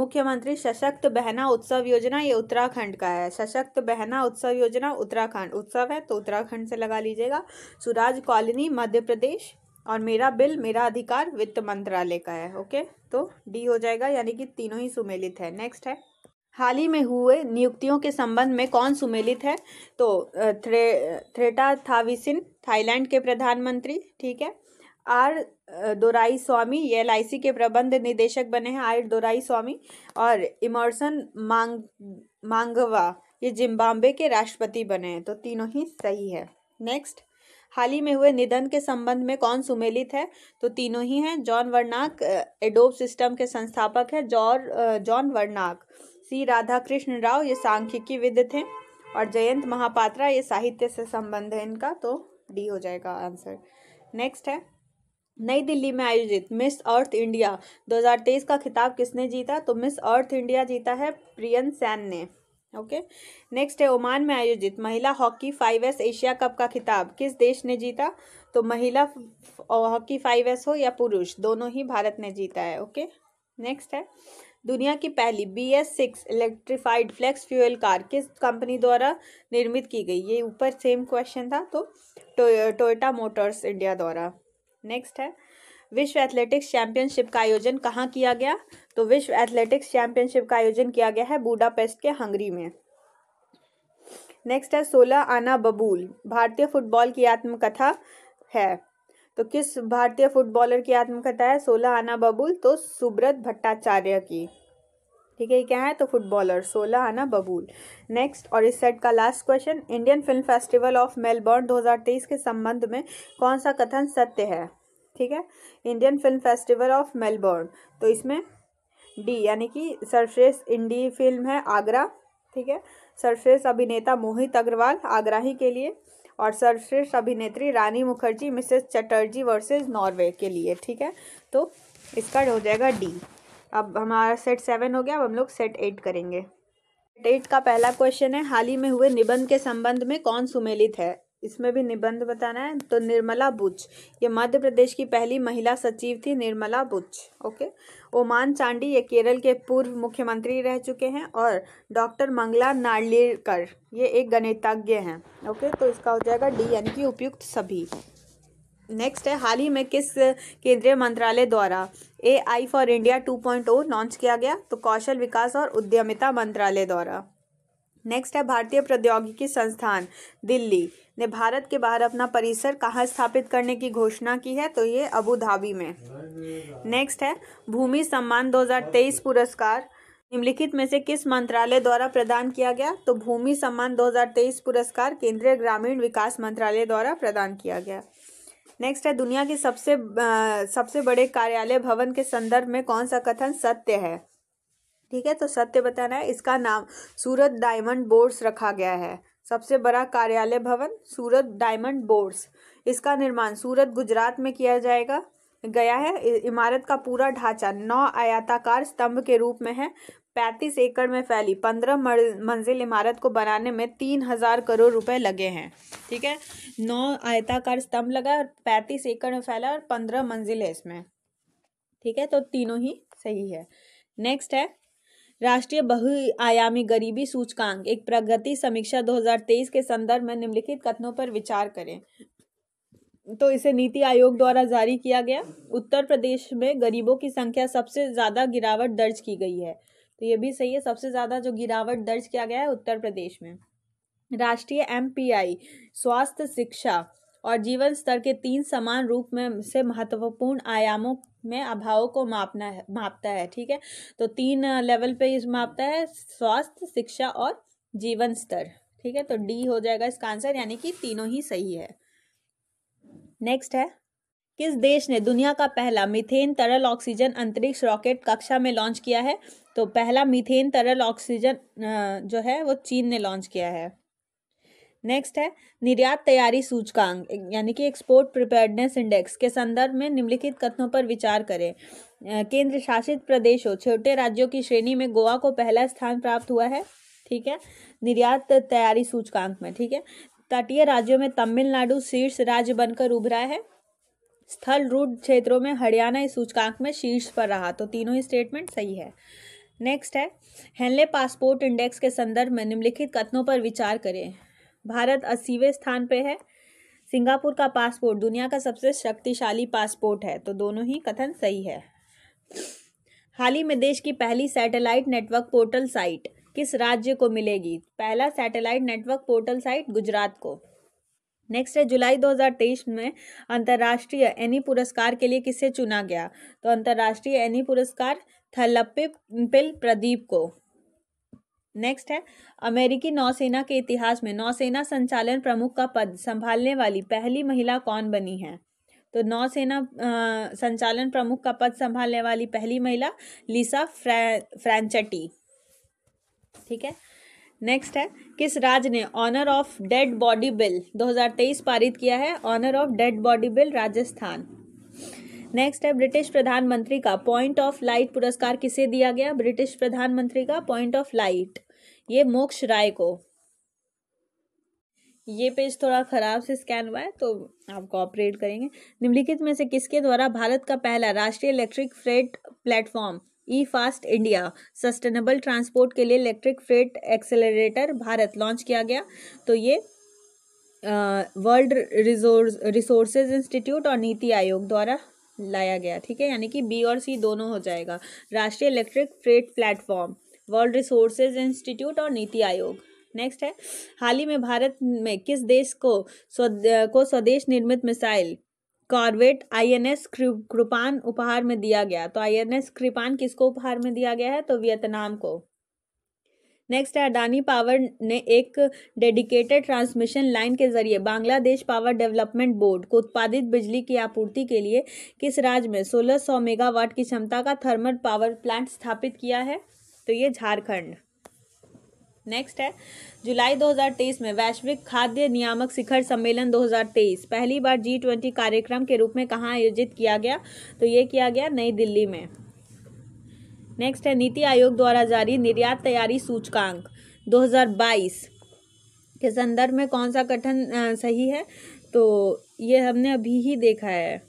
मुख्यमंत्री सशक्त बहना उत्सव योजना ये उत्तराखंड का है सशक्त बहना उत्सव योजना उत्तराखंड उत्सव है तो उत्तराखंड से लगा लीजिएगा सुराज कॉलोनी मध्य प्रदेश और मेरा बिल मेरा अधिकार वित्त मंत्रालय का है ओके तो डी हो जाएगा यानी कि तीनों ही सुमेलित है नेक्स्ट है हाल ही में हुए नियुक्तियों के संबंध में कौन सुमेलित है तो थ्रे थ्रेटा थाविसिन थाईलैंड के प्रधानमंत्री ठीक है आर दोराई स्वामी एल आई सी के प्रबंध निदेशक बने हैं आर दोराई स्वामी और इमरसन मांग मांगवा ये जिम्बाब्वे के राष्ट्रपति बने हैं तो तीनों ही सही है नेक्स्ट हाल ही में हुए निधन के संबंध में कौन सुमेलित है तो तीनों ही हैं जॉन वर्नाक एडोब सिस्टम के संस्थापक है जॉर जॉन वर्नाक सी राधा कृष्ण राव ये सांख्यिकी विद थे और जयंत महापात्रा ये साहित्य से संबंध है इनका तो डी हो जाएगा आंसर नेक्स्ट है नई दिल्ली में आयोजित मिस अर्थ इंडिया 2023 का खिताब किसने जीता तो मिस अर्थ इंडिया जीता है प्रियन सैन ने ओके नेक्स्ट है ओमान में आयोजित महिला hockey five S Asia cup का खिताब किस देश ने जीता तो महिला हॉकी फाइव एस हो या पुरुष दोनों ही भारत ने जीता है ओके नेक्स्ट है दुनिया की पहली B S six electrified flex fuel car किस कंपनी द्वारा निर्मित की गई ये ऊपर सेम क्वेश्चन था तो टोयोटा मोटर्स इंडिया द्वारा नेक्स्ट है विश्व एथलेटिक्स चैंपियनशिप का आयोजन कहाँ किया गया तो विश्व एथलेटिक्स चैंपियनशिप का आयोजन किया गया है बूडापेस्ट के हंगरी में नेक्स्ट है सोलह आना बबूल भारतीय फुटबॉल की आत्मकथा है तो किस भारतीय फुटबॉलर की आत्मकथा है सोलह आना बबुल तो सुब्रत भट्टाचार्य की ठीक है क्या है तो फुटबॉलर सोलह आना बबूल नेक्स्ट और इस सेट का last question Indian film festival of Melbourne 2023 के संबंध में कौन सा कथन सत्य है ठीक है Indian film festival of Melbourne तो इसमें डी यानी कि सर्वश्रेष्ठ इंडी फिल्म है आगरा ठीक है सर्वश्रेष्ठ अभिनेता मोहित अग्रवाल आगराही के लिए और सर्वश्रेष्ठ अभिनेत्री Rani Mukherjee Mrs Chatterjee versus Norway के लिए ठीक है तो इसका हो जाएगा डी अब हमारा सेट सेवन हो गया अब हम लोग सेट एट करेंगे सेट एट का पहला क्वेश्चन है हाल ही में हुए निबंध के संबंध में कौन सुमेलित है इसमें भी निबंध बताना है तो निर्मला बुच ये मध्य प्रदेश की पहली महिला सचिव थी निर्मला बुच ओके ओमान चांडी ये केरल के पूर्व मुख्यमंत्री रह चुके हैं और डॉक्टर मंगला नार्लिकर ये एक गणितज्ञ हैं ओके तो इसका हो जाएगा डी एन की उपयुक्त सभी नेक्स्ट है हाल ही में किस केंद्रीय मंत्रालय द्वारा A I for India two point O launch किया गया तो कौशल विकास और उद्यमिता मंत्रालय द्वारा नेक्स्ट है भारतीय प्रौद्योगिकी संस्थान दिल्ली ने भारत के बाहर अपना परिसर कहाँ स्थापित करने की घोषणा की है तो ये अबू धाबी में नेक्स्ट है भूमि सम्मान 2023 पुरस्कार निम्नलिखित में से किस मंत्रालय द्वारा प्रदान किया गया तो भूमि सम्मान 2023 पुरस्कार केंद्रीय ग्रामीण विकास मंत्रालय द्वारा प्रदान किया गया नेक्स्ट है दुनिया के सबसे आ, सबसे बड़े कार्यालय भवन के संदर्भ में कौन सा कथन सत्य है ठीक है तो सत्य बताना है इसका नाम सूरत डायमंड बोर्ड्स रखा गया है सबसे बड़ा कार्यालय भवन सूरत डायमंड बोर्ड्स इसका निर्माण सूरत गुजरात में किया जाएगा गया है इमारत का पूरा ढांचा नौ आयताकार स्तंभ के रूप में है पैंतीस एकड़ में फैली पंद्रह मंजिल इमारत को बनाने में तीन हजार करोड़ रुपए लगे हैं ठीक है नौ आयताकार स्तंभ लगा और पैंतीस एकड़ में फैला और पंद्रह मंजिल है इसमें ठीक है तो तीनों ही सही है नेक्स्ट है राष्ट्रीय बहुआयामी गरीबी सूचकांक एक प्रगति समीक्षा 2023 के संदर्भ में निम्नलिखित कथनों पर विचार करें तो इसे नीति आयोग द्वारा जारी किया गया उत्तर प्रदेश में गरीबों की संख्या सबसे ज़्यादा गिरावट दर्ज की गई है तो ये भी सही है सबसे ज़्यादा जो गिरावट दर्ज किया गया है उत्तर प्रदेश में राष्ट्रीय एम स्वास्थ्य शिक्षा और जीवन स्तर के तीन समान रूप में से महत्वपूर्ण आयामों में अभाव को मापना है मापता है ठीक है तो तीन लेवल पे इस मापता है स्वास्थ्य शिक्षा और जीवन स्तर ठीक है तो डी हो जाएगा इसका आंसर यानी कि तीनों ही सही है नेक्स्ट है किस देश ने दुनिया का पहला मीथेन तरल ऑक्सीजन अंतरिक्ष रॉकेट कक्षा में लॉन्च किया है तो पहला मीथेन तरल ऑक्सीजन जो है वो चीन ने लॉन्च किया है नेक्स्ट है निर्यात तैयारी सूचकांक यानी कि एक्सपोर्ट प्रिपेयर्डनेस इंडेक्स के संदर्भ में निम्नलिखित कथनों पर विचार करें केंद्र शासित प्रदेशों छोटे राज्यों की श्रेणी में गोवा को पहला स्थान प्राप्त हुआ है ठीक है निर्यात तैयारी सूचकांक में ठीक है तटीय राज्यों में तमिलनाडु शीर्ष राज्य बनकर उभरा है स्थल रूट क्षेत्रों में हरियाणा इस सूचकांक में शीर्ष पर रहा तो तीनों ही स्टेटमेंट सही है नेक्स्ट है हेनले पासपोर्ट इंडेक्स के संदर्भ में निम्नलिखित कथनों पर विचार करें भारत अस्सीवें स्थान पे है सिंगापुर का पासपोर्ट दुनिया का सबसे शक्तिशाली पासपोर्ट है तो दोनों ही कथन सही है हाल ही में देश की पहली सैटेलाइट नेटवर्क पोर्टल साइट किस राज्य को मिलेगी पहला satellite network portal site Gujarat को नेक्स्ट है जुलाई 2023 में अंतर्राष्ट्रीय एनी पुरस्कार के लिए किसे चुना गया तो अंतर्राष्ट्रीय एनी पुरस्कार थल्लपिल प्रदीप को नेक्स्ट है अमेरिकी नौसेना के इतिहास में नौसेना संचालन प्रमुख का पद संभालने वाली पहली महिला कौन बनी है तो नौसेना संचालन प्रमुख का पद संभालने वाली पहली महिला लिसा फ्रै फ्रैंचटी ठीक है नेक्स्ट है किस राज्य ने honour of dead body bill 2023 पारित किया है honour of dead body bill Rajasthan next है ब्रिटिश प्रधानमंत्री का पॉइंट ऑफ लाइट पुरस्कार किसे दिया गया ब्रिटिश प्रधानमंत्री का पॉइंट ऑफ लाइट ये मोक्ष राय को ये पेज थोड़ा ख़राब से स्कैन हुआ है तो आप कॉपरेट करेंगे निम्नलिखित में से किसके द्वारा भारत का पहला राष्ट्रीय electric freight platform E fast India sustainable transport के लिए electric freight accelerator Bharat launch किया गया तो ये वर्ल्ड रिसोर्सेज इंस्टीट्यूट और नीति आयोग द्वारा लाया गया ठीक है यानी कि बी और सी दोनों हो जाएगा राष्ट्रीय electric freight platform world resources institute और नीति आयोग नेक्स्ट है हाल ही में भारत में किस देश को को स्वदेश निर्मित मिसाइल कॉर्वेट आईएनएस कृपान उपहार में दिया गया तो आईएनएस कृपान किसको उपहार में दिया गया है तो वियतनाम को नेक्स्ट है अडानी पावर ने एक डेडिकेटेड ट्रांसमिशन लाइन के जरिए बांग्लादेश पावर डेवलपमेंट बोर्ड को उत्पादित बिजली की आपूर्ति के लिए किस राज्य में 1600 मेगावाट की क्षमता का थर्मल पावर प्लांट स्थापित किया है तो ये झारखंड नेक्स्ट है जुलाई 2023 में वैश्विक खाद्य नियामक शिखर सम्मेलन 2023 पहली बार जी ट्वेंटी कार्यक्रम के रूप में कहाँ आयोजित किया गया तो ये किया गया नई दिल्ली में नेक्स्ट है नीति आयोग द्वारा जारी निर्यात तैयारी सूचकांक 2022 के संदर्भ में कौन सा कथन सही है तो ये हमने अभी ही देखा है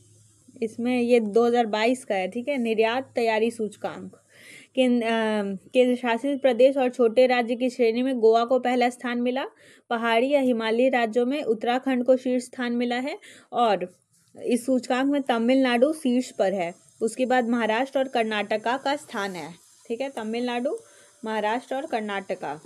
इसमें ये 2022 का है ठीक है निर्यात तैयारी सूचकांक केंद्र शासित प्रदेश और छोटे राज्य की श्रेणी में गोवा को पहला स्थान मिला पहाड़ी या हिमालयी राज्यों में उत्तराखंड को शीर्ष स्थान मिला है और इस सूचकांक में तमिलनाडु शीर्ष पर है उसके बाद महाराष्ट्र और कर्नाटका का स्थान है ठीक है तमिलनाडु महाराष्ट्र और कर्नाटका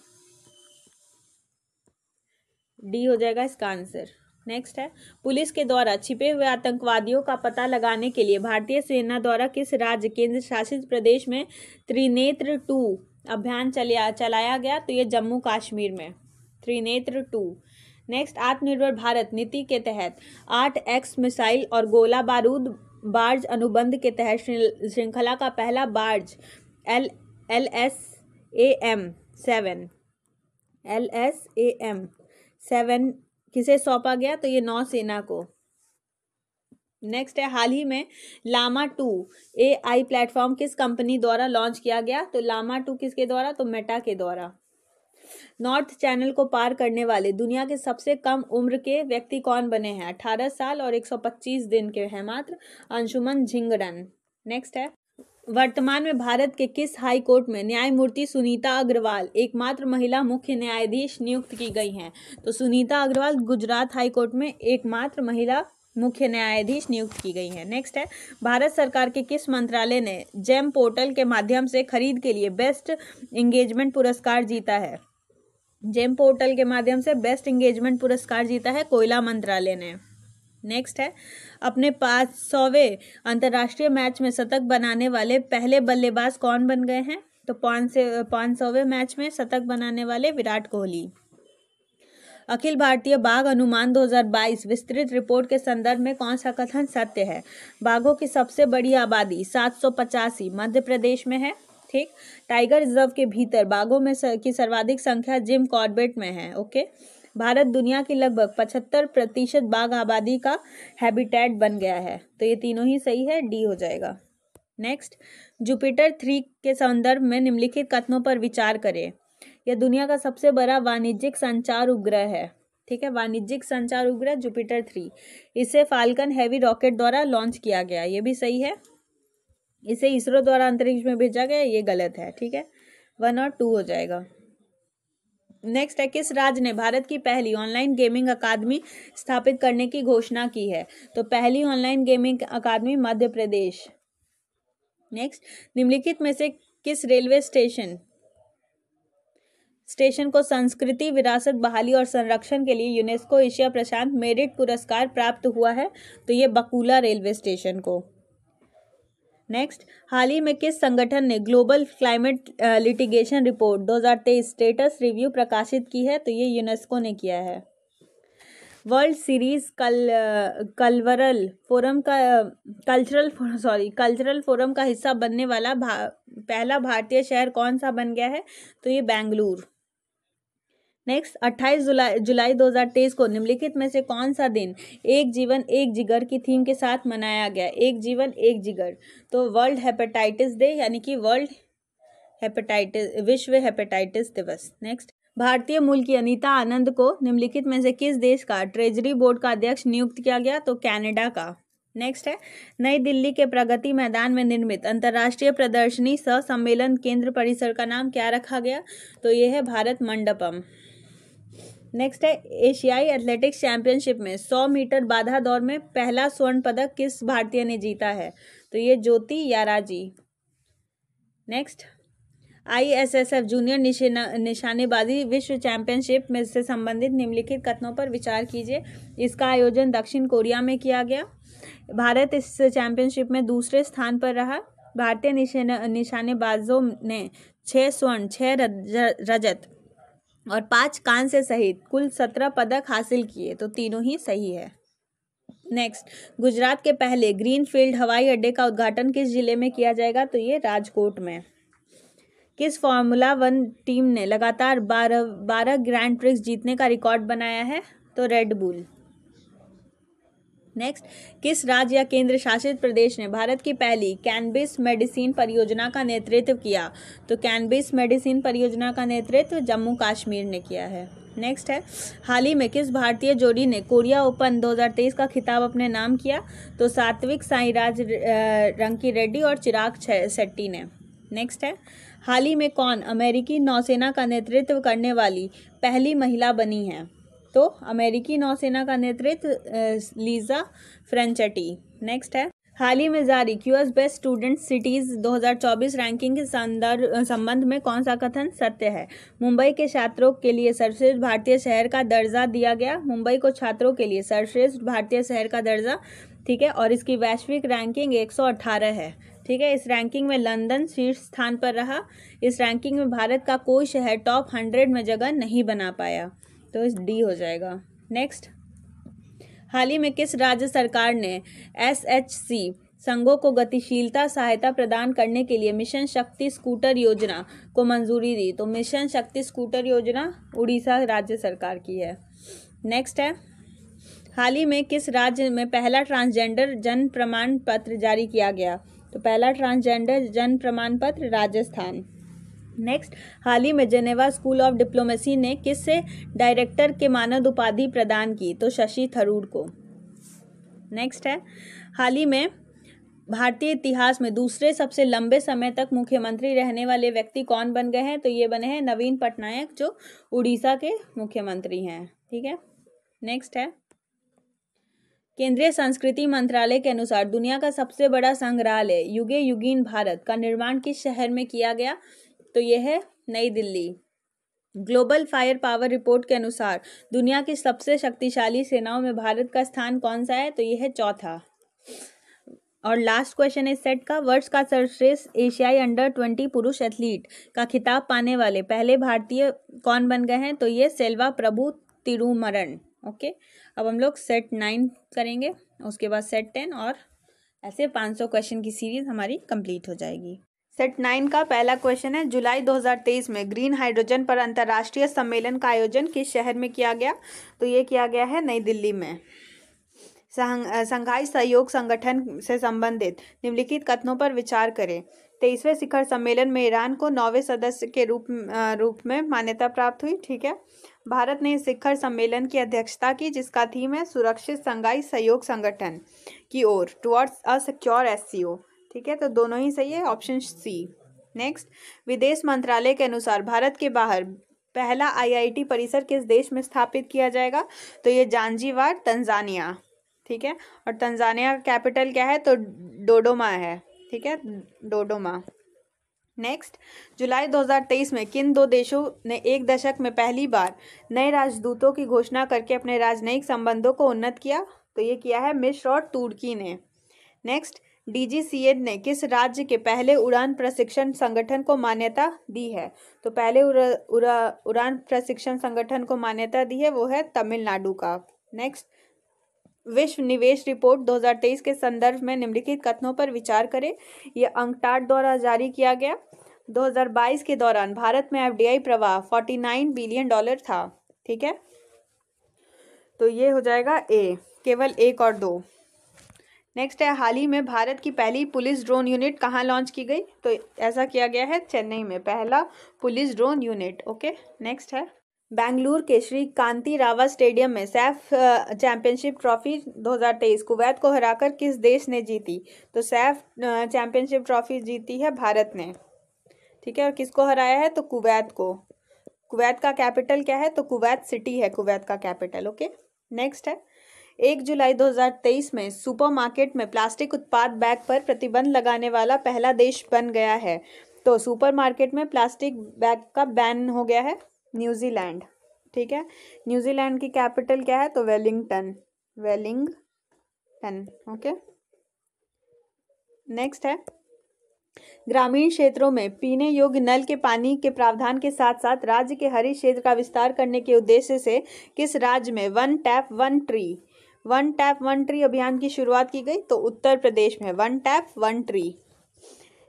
डी हो जाएगा इसका आंसर नेक्स्ट है पुलिस के द्वारा छिपे हुए आतंकवादियों का पता लगाने के लिए भारतीय सेना द्वारा किस राज्य केंद्र शासित प्रदेश में त्रिनेत्र टू अभियान चलिया चलाया गया तो ये जम्मू कश्मीर में त्रिनेत्र टू नेक्स्ट आत्मनिर्भर भारत नीति के तहत आठ एक्स मिसाइल और गोला बारूद बार्ज अनुबंध के तहत श्रृंखला का पहला barge L L S A M seven L S A M seven किसे सौंपा गया तो ये नौसेना को नेक्स्ट है हाल ही में Llama two A I platform किस कंपनी द्वारा लॉन्च किया गया तो लामा टू किसके द्वारा तो मेटा के द्वारा नॉर्थ चैनल को पार करने वाले दुनिया के सबसे कम उम्र के व्यक्ति कौन बने हैं अठारह साल और एक सौ पच्चीस दिन के हैं मात्र अंशुमन झिंगरन नेक्स्ट है वर्तमान में भारत के किस हाई कोर्ट में न्यायमूर्ति सुनीता अग्रवाल एकमात्र महिला मुख्य न्यायाधीश नियुक्त की गई हैं तो सुनीता अग्रवाल गुजरात हाई कोर्ट में एकमात्र महिला मुख्य न्यायाधीश नियुक्त की गई हैं नेक्स्ट है भारत सरकार के किस मंत्रालय ने जेम पोर्टल के माध्यम से खरीद के लिए बेस्ट एंगेजमेंट पुरस्कार जीता है जेम पोर्टल के माध्यम से बेस्ट इंगेजमेंट पुरस्कार जीता है कोयला मंत्रालय ने नेक्स्ट है अपने पाँच सौवे अंतर्राष्ट्रीय मैच में शतक बनाने वाले पहले बल्लेबाज कौन बन गए हैं तो पाँच से पाँच सौवे मैच में शतक बनाने वाले विराट कोहली अखिल भारतीय बाघ अनुमान 2022 विस्तृत रिपोर्ट के संदर्भ में कौन सा कथन सत्य है बाघों की सबसे बड़ी आबादी सात मध्य प्रदेश में है ठीक टाइगर रिजर्व के भीतर बाघों में सर, की सर्वाधिक संख्या जिम कॉर्बेट में है ओके भारत दुनिया की लगभग पचहत्तर प्रतिशत बाघ आबादी का हैबिटेट बन गया है तो ये तीनों ही सही है डी हो जाएगा नेक्स्ट जुपिटर थ्री के संदर्भ में निम्नलिखित कथनों पर विचार करें यह दुनिया का सबसे बड़ा वाणिज्यिक संचार उपग्रह है ठीक है वाणिज्यिक संचार उपग्रह जुपिटर थ्री इसे फाल्कन हैवी रॉकेट द्वारा लॉन्च किया गया ये भी सही है इसे इसरो द्वारा अंतरिक्ष में भेजा गया ये गलत है ठीक है वन और टू हो जाएगा नेक्स्ट है किस राज्य ने भारत की पहली ऑनलाइन गेमिंग अकादमी स्थापित करने की घोषणा की है तो पहली ऑनलाइन गेमिंग अकादमी मध्य प्रदेश नेक्स्ट निम्नलिखित में से किस रेलवे स्टेशन स्टेशन को संस्कृति विरासत बहाली और संरक्षण के लिए यूनेस्को एशिया प्रशांत मेरिट पुरस्कार प्राप्त हुआ है तो ये बकूला रेलवे स्टेशन को नेक्स्ट हाल ही में किस संगठन ने global climate litigation report 2023 status review प्रकाशित की है तो ये यूनेस्को ने किया है वर्ल्ड सीरीज कल कल्वरल फोरम का कल्चरल सॉरी कल्चरल फोरम का हिस्सा बनने वाला भा, पहला भारतीय शहर कौन सा बन गया है तो ये बेंगलुरु नेक्स्ट 28 जुलाई जुलाई 2023 को निम्नलिखित में से कौन सा दिन एक जीवन एक जिगर की थीम के साथ मनाया गया एक जीवन एक जिगर तो वर्ल्ड हेपेटाइटिस डे यानी कि वर्ल्ड हेपेटाइटिस विश्व हेपेटाइटिस दिवस नेक्स्ट भारतीय मूल की अनीता आनंद को निम्नलिखित में से किस देश का ट्रेजरी बोर्ड का अध्यक्ष नियुक्त किया गया तो कैनेडा का नेक्स्ट है नई दिल्ली के प्रगति मैदान में निर्मित अंतर्राष्ट्रीय प्रदर्शनी सह सम्मेलन केंद्र परिसर का नाम क्या रखा गया तो ये है भारत मंडपम नेक्स्ट है एशियाई एथलेटिक्स चैंपियनशिप में सौ मीटर बाधा दौड़ में पहला स्वर्ण पदक किस भारतीय ने जीता है तो ये Jyothi Yarraji next ISSF junior निशानेबाजी विश्व चैंपियनशिप में से संबंधित निम्नलिखित कथनों पर विचार कीजिए इसका आयोजन दक्षिण कोरिया में किया गया भारत इस चैंपियनशिप में दूसरे स्थान पर रहा भारतीय निशानेबाजों ने छः स्वर्ण छः रजत और पाँच कांस्य सहित कुल सत्रह पदक हासिल किए तो तीनों ही सही है नेक्स्ट गुजरात के पहले ग्रीन फील्ड हवाई अड्डे का उद्घाटन किस जिले में किया जाएगा तो ये राजकोट में किस फार्मूला वन टीम ने लगातार बारह बारह ग्रैंड प्रिक्स जीतने का रिकॉर्ड बनाया है तो रेड बुल नेक्स्ट किस राज्य या केंद्र शासित प्रदेश ने भारत की पहली कैनबिस मेडिसिन परियोजना का नेतृत्व किया तो कैनबिस मेडिसिन परियोजना का नेतृत्व जम्मू कश्मीर ने किया है नेक्स्ट है हाल ही में किस भारतीय जोड़ी ने कोरिया ओपन 2023 का खिताब अपने नाम किया तो सात्विक साईराज रंकी रेड्डी और चिराग शेट्टी ने नेक्स्ट है हाल ही में कौन अमेरिकी नौसेना का नेतृत्व करने वाली पहली महिला बनी है तो अमेरिकी नौसेना का नेतृत्व लीजा फ्रेंचटी नेक्स्ट है हाल ही में जारी QS best student cities 2024 ranking के संदर्भ संबंध में कौन सा कथन सत्य है मुंबई के छात्रों के लिए सर्वश्रेष्ठ भारतीय शहर का दर्जा दिया गया मुंबई को छात्रों के लिए सर्वश्रेष्ठ भारतीय शहर का दर्जा ठीक है और इसकी वैश्विक रैंकिंग 118 है ठीक है इस रैंकिंग में लंदन शीर्ष स्थान पर रहा इस रैंकिंग में भारत का कोई शहर टॉप हंड्रेड में जगह नहीं बना पाया तो डी हो जाएगा नेक्स्ट हाल ही में किस राज्य सरकार ने एस एच सी संघों को गतिशीलता सहायता प्रदान करने के लिए मिशन शक्ति स्कूटर योजना को मंजूरी दी तो मिशन शक्ति स्कूटर योजना उड़ीसा राज्य सरकार की है नेक्स्ट है हाल ही में किस राज्य में पहला ट्रांसजेंडर जन प्रमाण पत्र जारी किया गया तो पहला ट्रांसजेंडर जन प्रमाण पत्र राजस्थान नेक्स्ट हाल ही में जेनेवा स्कूल ऑफ डिप्लोमेसी ने किस डायरेक्टर के मानद उपाधि प्रदान की तो शशि थरूर को नेक्स्ट है हाल ही में भारतीय इतिहास में दूसरे सबसे लंबे समय तक मुख्यमंत्री रहने वाले व्यक्ति कौन बन गए हैं तो ये बने हैं नवीन पटनायक जो उड़ीसा के मुख्यमंत्री हैं ठीक है नेक्स्ट है केंद्रीय संस्कृति मंत्रालय के अनुसार दुनिया का सबसे बड़ा संग्रहालय युगे युगीन भारत का निर्माण किस शहर में किया गया तो ये है New Delhi global fire power report के अनुसार दुनिया की सबसे शक्तिशाली सेनाओं में भारत का स्थान कौन सा है तो यह है चौथा और लास्ट क्वेश्चन है सेट का वर्ष का सर्वश्रेष्ठ एशियाई अंडर ट्वेंटी पुरुष एथलीट का खिताब पाने वाले पहले भारतीय कौन बन गए हैं तो ये सेल्वा प्रभु तिरुमरन ओके अब हम लोग सेट नाइन करेंगे उसके बाद सेट टेन और ऐसे पाँच सौ क्वेश्चन की सीरीज़ हमारी कंप्लीट हो जाएगी सेट नाइन का पहला क्वेश्चन है जुलाई 2023 में ग्रीन हाइड्रोजन पर अंतर्राष्ट्रीय सम्मेलन का आयोजन किस शहर में किया गया तो ये किया गया है नई दिल्ली में संघाई सहयोग संगठन से संबंधित निम्नलिखित कथनों पर विचार करें तेईसवें शिखर सम्मेलन में ईरान को नौवे सदस्य के रूप रूप में मान्यता प्राप्त हुई ठीक है भारत ने शिखर सम्मेलन की अध्यक्षता की जिसका थीम है सुरक्षित संघाई सहयोग संगठन की ओर टुवर्ड्स अ सिक्योर एस ठीक है तो दोनों ही सही है ऑप्शन सी नेक्स्ट विदेश मंत्रालय के अनुसार भारत के बाहर पहला आईआईटी परिसर किस देश में स्थापित किया जाएगा तो ये जांजीवार तंजानिया ठीक है और तंजानिया का कैपिटल क्या है तो डोडोमा है ठीक है डोडोमा नेक्स्ट जुलाई 2023 में किन दो देशों ने एक दशक में पहली बार नए राजदूतों की घोषणा करके अपने राजनयिक संबंधों को उन्नत किया तो ये किया है मिश्र और तुर्की ने नेक्स्ट डीजीसीए ने किस राज्य के पहले उड़ान प्रशिक्षण संगठन को मान्यता दी है तो पहले उड़ान प्रशिक्षण संगठन को मान्यता दी है वो है तमिलनाडु का नेक्स्ट विश्व निवेश रिपोर्ट 2023 के संदर्भ में निम्नलिखित कथनों पर विचार करें यह अंकटाट द्वारा जारी किया गया 2022 के दौरान भारत में एफडीआई प्रवाह 49 बिलियन डॉलर था ठीक है तो ये हो जाएगा ए केवल एक और दो नेक्स्ट है हाल ही में भारत की पहली पुलिस ड्रोन यूनिट कहाँ लॉन्च की गई तो ऐसा किया गया है चेन्नई में पहला police drone unit okay next है बेंगलुरु के श्री कांति रावा स्टेडियम में सैफ चैंपियनशिप ट्रॉफी 2023 कुवैत को हराकर किस देश ने जीती तो सैफ चैंपियनशिप ट्रॉफी जीती है भारत ने ठीक है और किसको हराया है तो कुवैत को कुवैत का कैपिटल क्या है तो कुवैत सिटी है कुवैत का कैपिटल ओके नेक्स्ट है एक जुलाई 2023 में सुपरमार्केट में प्लास्टिक उत्पाद बैग पर प्रतिबंध लगाने वाला पहला देश बन गया है तो सुपरमार्केट में प्लास्टिक बैग का बैन हो गया है न्यूजीलैंड ठीक है न्यूजीलैंड की कैपिटल क्या है तो वेलिंगटन वेलिंगटन ओके नेक्स्ट है ग्रामीण क्षेत्रों में पीने योग्य नल के पानी के प्रावधान के साथ साथ राज्य के हरित क्षेत्र का विस्तार करने के उद्देश्य से किस राज्य में one tap one tree one tap one tree अभियान की शुरुआत की गई तो उत्तर प्रदेश में one tap one tree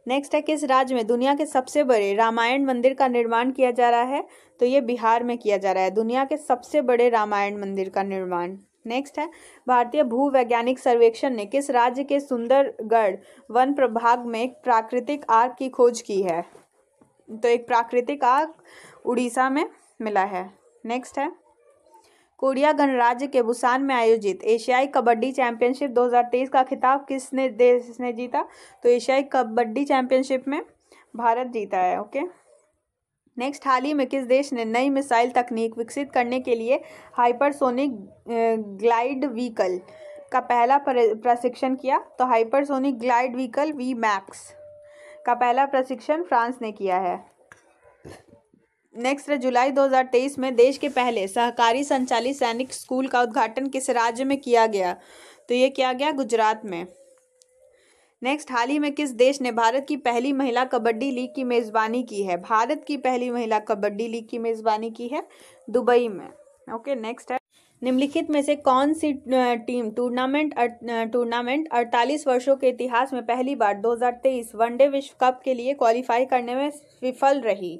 next है किस राज्य में दुनिया के सबसे बड़े रामायण मंदिर का निर्माण किया जा रहा है तो ये बिहार में किया जा रहा है दुनिया के सबसे बड़े रामायण मंदिर का निर्माण नेक्स्ट है भारतीय भूवैज्ञानिक सर्वेक्षण ने किस राज्य के सुंदरगढ़ वन प्रभाग में प्राकृतिक आग की खोज की है तो एक प्राकृतिक आग उड़ीसा में मिला है नेक्स्ट है कोरिया गणराज्य के बुसान में आयोजित एशियाई कबड्डी चैंपियनशिप 2023 का खिताब किसने देश ने जीता तो एशियाई कबड्डी चैंपियनशिप में भारत जीता है ओके नेक्स्ट हाल ही में किस देश ने नई मिसाइल तकनीक विकसित करने के लिए हाइपरसोनिक ग्लाइड व्हीकल का पहला प्रशिक्षण किया तो hypersonic glide vehicle V max का पहला प्रशिक्षण फ्रांस ने किया है नेक्स्ट है जुलाई 2023 में देश के पहले सहकारी संचालित सैनिक स्कूल का उद्घाटन किस राज्य में किया गया तो ये किया गया गुजरात में नेक्स्ट हाल ही में किस देश ने भारत की पहली महिला कबड्डी लीग की मेज़बानी की है भारत की पहली महिला कबड्डी लीग की मेज़बानी की है दुबई में ओके नेक्स्ट है निम्नलिखित में से कौन सी टीम टूर्नामेंट टूर्नामेंट 48 वर्षों के इतिहास में पहली बार 2023 वनडे विश्व कप के लिए क्वालिफाई करने में विफल रही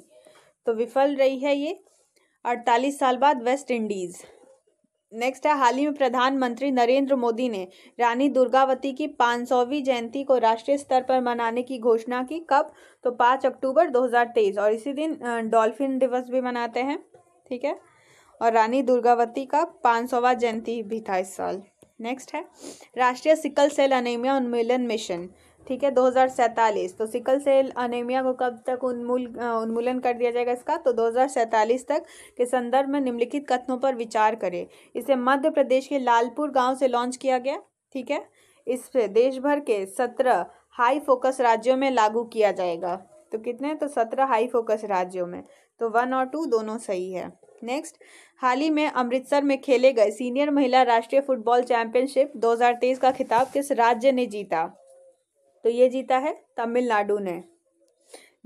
तो विफल रही है ये अड़तालीस साल बाद वेस्ट इंडीज़ नेक्स्ट है हाल ही में प्रधानमंत्री नरेंद्र मोदी ने रानी दुर्गावती की सौवीं जयंती को राष्ट्रीय स्तर पर मनाने की घोषणा की कब तो पाँच अक्टूबर 2023 और इसी दिन डॉल्फिन दिवस भी मनाते हैं ठीक है और रानी दुर्गावती का सौवा जयंती भी था इस साल नेक्स्ट है राष्ट्रीय सिकल सेल अनेमिया उन्मूलन मिशन ठीक है दो तो सिकल सेल अनेमिया को कब तक उन्मूल उन्मूलन कर दिया जाएगा इसका तो दो तक के संदर्भ में निम्नलिखित कथनों पर विचार करें इसे मध्य प्रदेश के लालपुर गांव से लॉन्च किया गया ठीक है इस देश भर के सत्रह हाई फोकस राज्यों में लागू किया जाएगा तो कितने तो सत्रह हाई फोकस राज्यों में तो वन और टू दोनों सही है नेक्स्ट हाल ही में अमृतसर में खेले गए सीनियर महिला राष्ट्रीय फुटबॉल चैंपियनशिप 2023 का खिताब किस राज्य ने जीता तो ये जीता है तमिलनाडु ने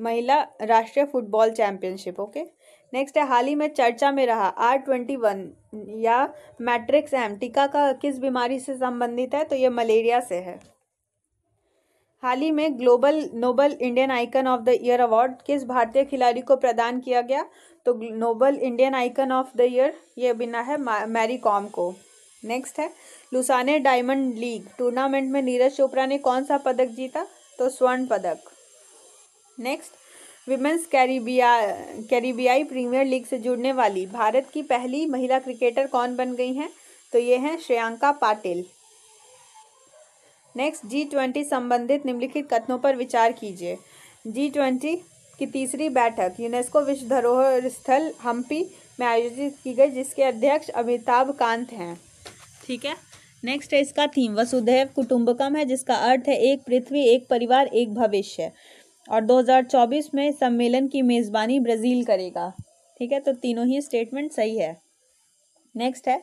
महिला राष्ट्रीय फुटबॉल चैंपियनशिप ओके नेक्स्ट है हाल ही में चर्चा में रहा आर ट्वेंटी वन या मैट्रिक्स एम टीका का किस बीमारी से संबंधित है तो ये मलेरिया से है हाल ही में global noble Indian icon of the year award किस भारतीय खिलाड़ी को प्रदान किया गया तो noble Indian icon of the year ये बिना है मैरी कॉम को नेक्स्ट है लुसाने डायमंड लीग टूर्नामेंट में नीरज चोपड़ा ने कौन सा पदक जीता तो स्वर्ण पदक नेक्स्ट विमेंस कैरिबिया कैरिबियाई प्रीमियर लीग से जुड़ने वाली भारत की पहली महिला क्रिकेटर कौन बन गई हैं तो ये हैं Shreyanka Patil next G twenty संबंधित निम्नलिखित कथनों पर विचार कीजिए जी ट्वेंटी की तीसरी बैठक यूनेस्को विश्व धरोहर स्थल हम्पी में आयोजित की गई जिसके अध्यक्ष अमिताभ कांत हैं ठीक है नेक्स्ट है इसका थीम वसुधैव कुटुंबकम है जिसका अर्थ है एक पृथ्वी एक परिवार एक भविष्य और 2024 में सम्मेलन की मेज़बानी ब्राज़ील करेगा ठीक है तो तीनों ही स्टेटमेंट सही है नेक्स्ट है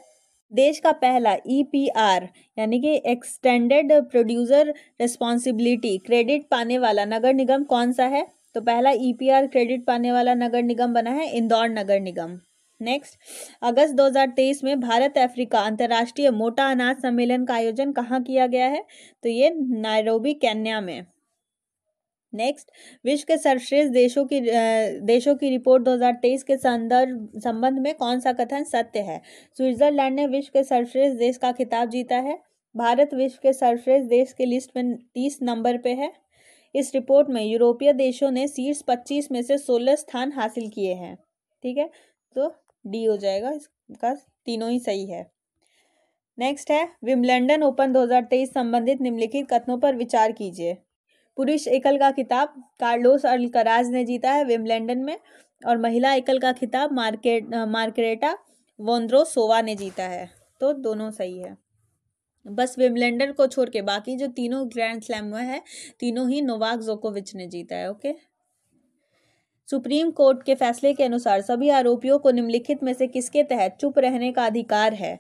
देश का पहला ईपीआर e यानी कि एक्सटेंडेड प्रोड्यूसर रिस्पॉन्सिबिलिटी क्रेडिट पाने वाला नगर निगम कौन सा है तो पहला ईपीआर e क्रेडिट पाने वाला नगर निगम बना है इंदौर नगर निगम नेक्स्ट अगस्त 2023 में भारत अफ्रीका अंतर्राष्ट्रीय मोटा अनाज सम्मेलन का आयोजन कहाँ किया गया है तो ये नायरोबी कैन्या में नेक्स्ट विश्व के सर्वश्रेष्ठ देशों की देशों की रिपोर्ट 2023 के संदर्भ संबंध में कौन सा कथन सत्य है स्विट्जरलैंड ने विश्व के सर्वश्रेष्ठ देश का खिताब जीता है भारत विश्व के सर्वश्रेष्ठ देश के लिस्ट में तीस नंबर पे है इस रिपोर्ट में यूरोपीय देशों ने शीर्ष पच्चीस में से सोलह स्थान हासिल किए हैं ठीक है तो डी हो जाएगा इसका तीनों ही सही है नेक्स्ट है विम्बलडन ओपन 2023 संबंधित निम्नलिखित कथनों पर विचार कीजिए पुरुष एकल का खिताब कार्लोस अल्कराज ने जीता है विमलैंडन में और महिला एकल का खिताब मार्केट मार्केटा वोंद्रोसोवा ने जीता है तो दोनों सही है बस विम्बलडन को छोड़ के बाकी जो तीनों ग्रैंड स्लैम हुए है तीनों ही नोवाक जोकोविच ने जीता है ओके सुप्रीम कोर्ट के फैसले के अनुसार सभी आरोपियों को निम्नलिखित में से किसके तहत चुप रहने का अधिकार है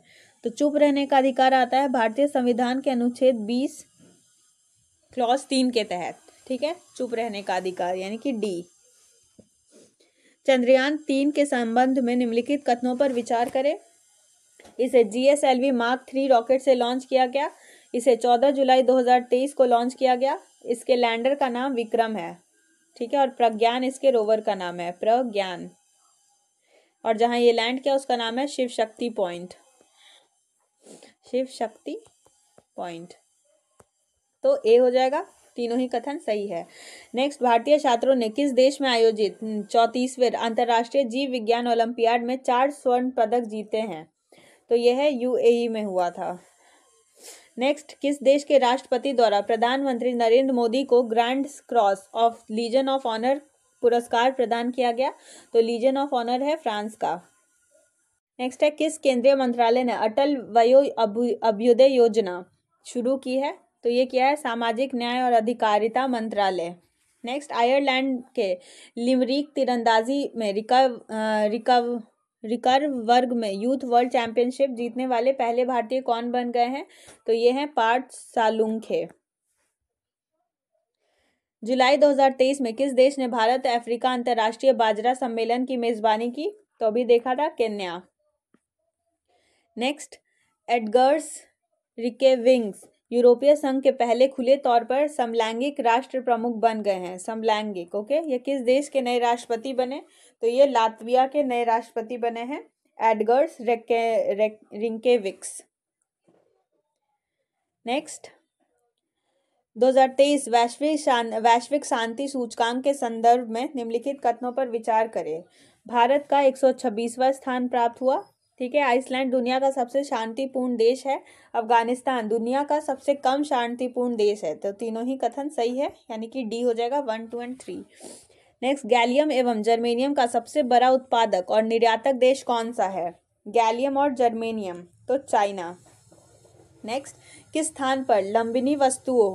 तो चुप रहने का अधिकार आता है भारतीय संविधान के अनुच्छेद बीस क्लॉज तीन के तहत ठीक है चुप रहने का अधिकार यानी कि डी चंद्रयान तीन के संबंध में निम्नलिखित कथनों पर विचार करें इसे जीएसएलवी मार्क थ्री रॉकेट से लॉन्च किया गया इसे 14 जुलाई 2023 को लॉन्च किया गया इसके लैंडर का नाम विक्रम है ठीक है और प्रज्ञान इसके रोवर का नाम है प्रज्ञान और जहाँ ये लैंड किया उसका नाम है शिव शक्ति पॉइंट शिव शक्ति पॉइंट तो ए हो जाएगा तीनों ही कथन सही है नेक्स्ट भारतीय छात्रों ने किस देश में आयोजित हम्म, चौतीसवें अंतर्राष्ट्रीय जीव विज्ञान ओलंपियाड में चार स्वर्ण पदक जीते हैं तो यह है यूएई e में हुआ था नेक्स्ट किस देश के राष्ट्रपति द्वारा प्रधानमंत्री नरेंद्र मोदी को grand cross of legion of honour पुरस्कार प्रदान किया गया तो लीजन ऑफ ऑनर है फ्रांस का नेक्स्ट है किस केंद्रीय मंत्रालय ने अटल वयो अभ्युदय योजना शुरू की है तो ये क्या है सामाजिक न्याय और अधिकारिता मंत्रालय नेक्स्ट आयरलैंड के लिमरिक तीरंदाजी में रिकव रिकव रिकर्व वर्ग में यूथ वर्ल्ड चैंपियनशिप जीतने वाले पहले भारतीय कौन बन गए हैं तो ये हैं पार्थ सालुंखे जुलाई 2023 में किस देश ने भारत अफ्रीका अंतर्राष्ट्रीय बाजरा सम्मेलन की मेजबानी की तो अभी देखा था Kenya next Edgars Rinkevics यूरोपीय संघ के पहले खुले तौर पर समलैंगिक राष्ट्र प्रमुख बन गए हैं समलैंगिक ओके ये किस देश के नए राष्ट्रपति बने तो ये लातविया के नए राष्ट्रपति बने हैं एडगर्स रेके रेक, रिंकेविक्स नेक्स्ट 2023 वैश्विक शान वैश्विक शांति सूचकांक के संदर्भ में निम्नलिखित कथनों पर विचार करें भारत का 126वां स्थान प्राप्त हुआ ठीक है आइसलैंड दुनिया का सबसे शांतिपूर्ण देश है अफगानिस्तान दुनिया का सबसे कम शांतिपूर्ण देश है तो तीनों ही कथन सही है यानी कि डी हो जाएगा one two and three next gallium एवं जर्मेनियम का सबसे बड़ा उत्पादक और निर्यातक देश कौन सा है गैलियम और जर्मेनियम तो चाइना नेक्स्ट किस स्थान पर लंबिनी वस्तुओं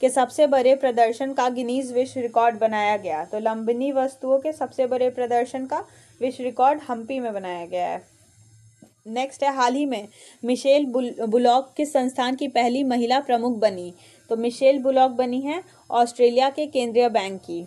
के सबसे बड़े प्रदर्शन का गिनीज विश्व रिकॉर्ड बनाया गया तो लंबिनी वस्तुओं के सबसे बड़े प्रदर्शन का विश्व रिकॉर्ड हम्पी में बनाया गया है नेक्स्ट है हाल ही में मिशेल बुलॉक किस संस्थान की पहली महिला प्रमुख बनी तो मिशेल बुलॉक बनी है ऑस्ट्रेलिया के केंद्रीय बैंक की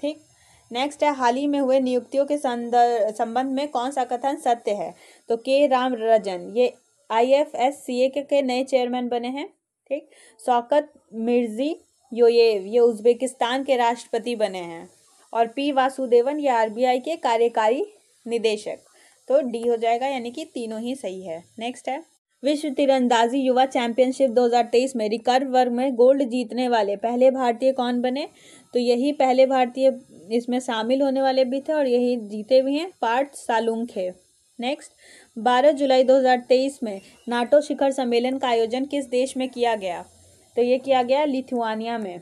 ठीक नेक्स्ट है हाल ही में हुए नियुक्तियों के संबंध में कौन सा कथन सत्य है तो के राम रजन ये आई एफ एस सी ए के नए चेयरमैन बने हैं ठीक शौकत मिर्जी यो ये ये उज्बेकिस्तान के राष्ट्रपति बने हैं और पी वासुदेवन ये आरबीआई के कार्यकारी निदेशक तो डी हो जाएगा यानी कि तीनों ही सही है नेक्स्ट है विश्व तीरंदाजी युवा चैंपियनशिप 2023 में रिकर्व वर्ग में गोल्ड जीतने वाले पहले भारतीय कौन बने तो यही पहले भारतीय इसमें शामिल होने वाले भी थे और यही जीते भी हैं पार्थ सालुंखे नेक्स्ट 12 जुलाई 2023 में नाटो शिखर सम्मेलन का आयोजन किस देश में किया गया तो ये किया गया लिथुआनिया में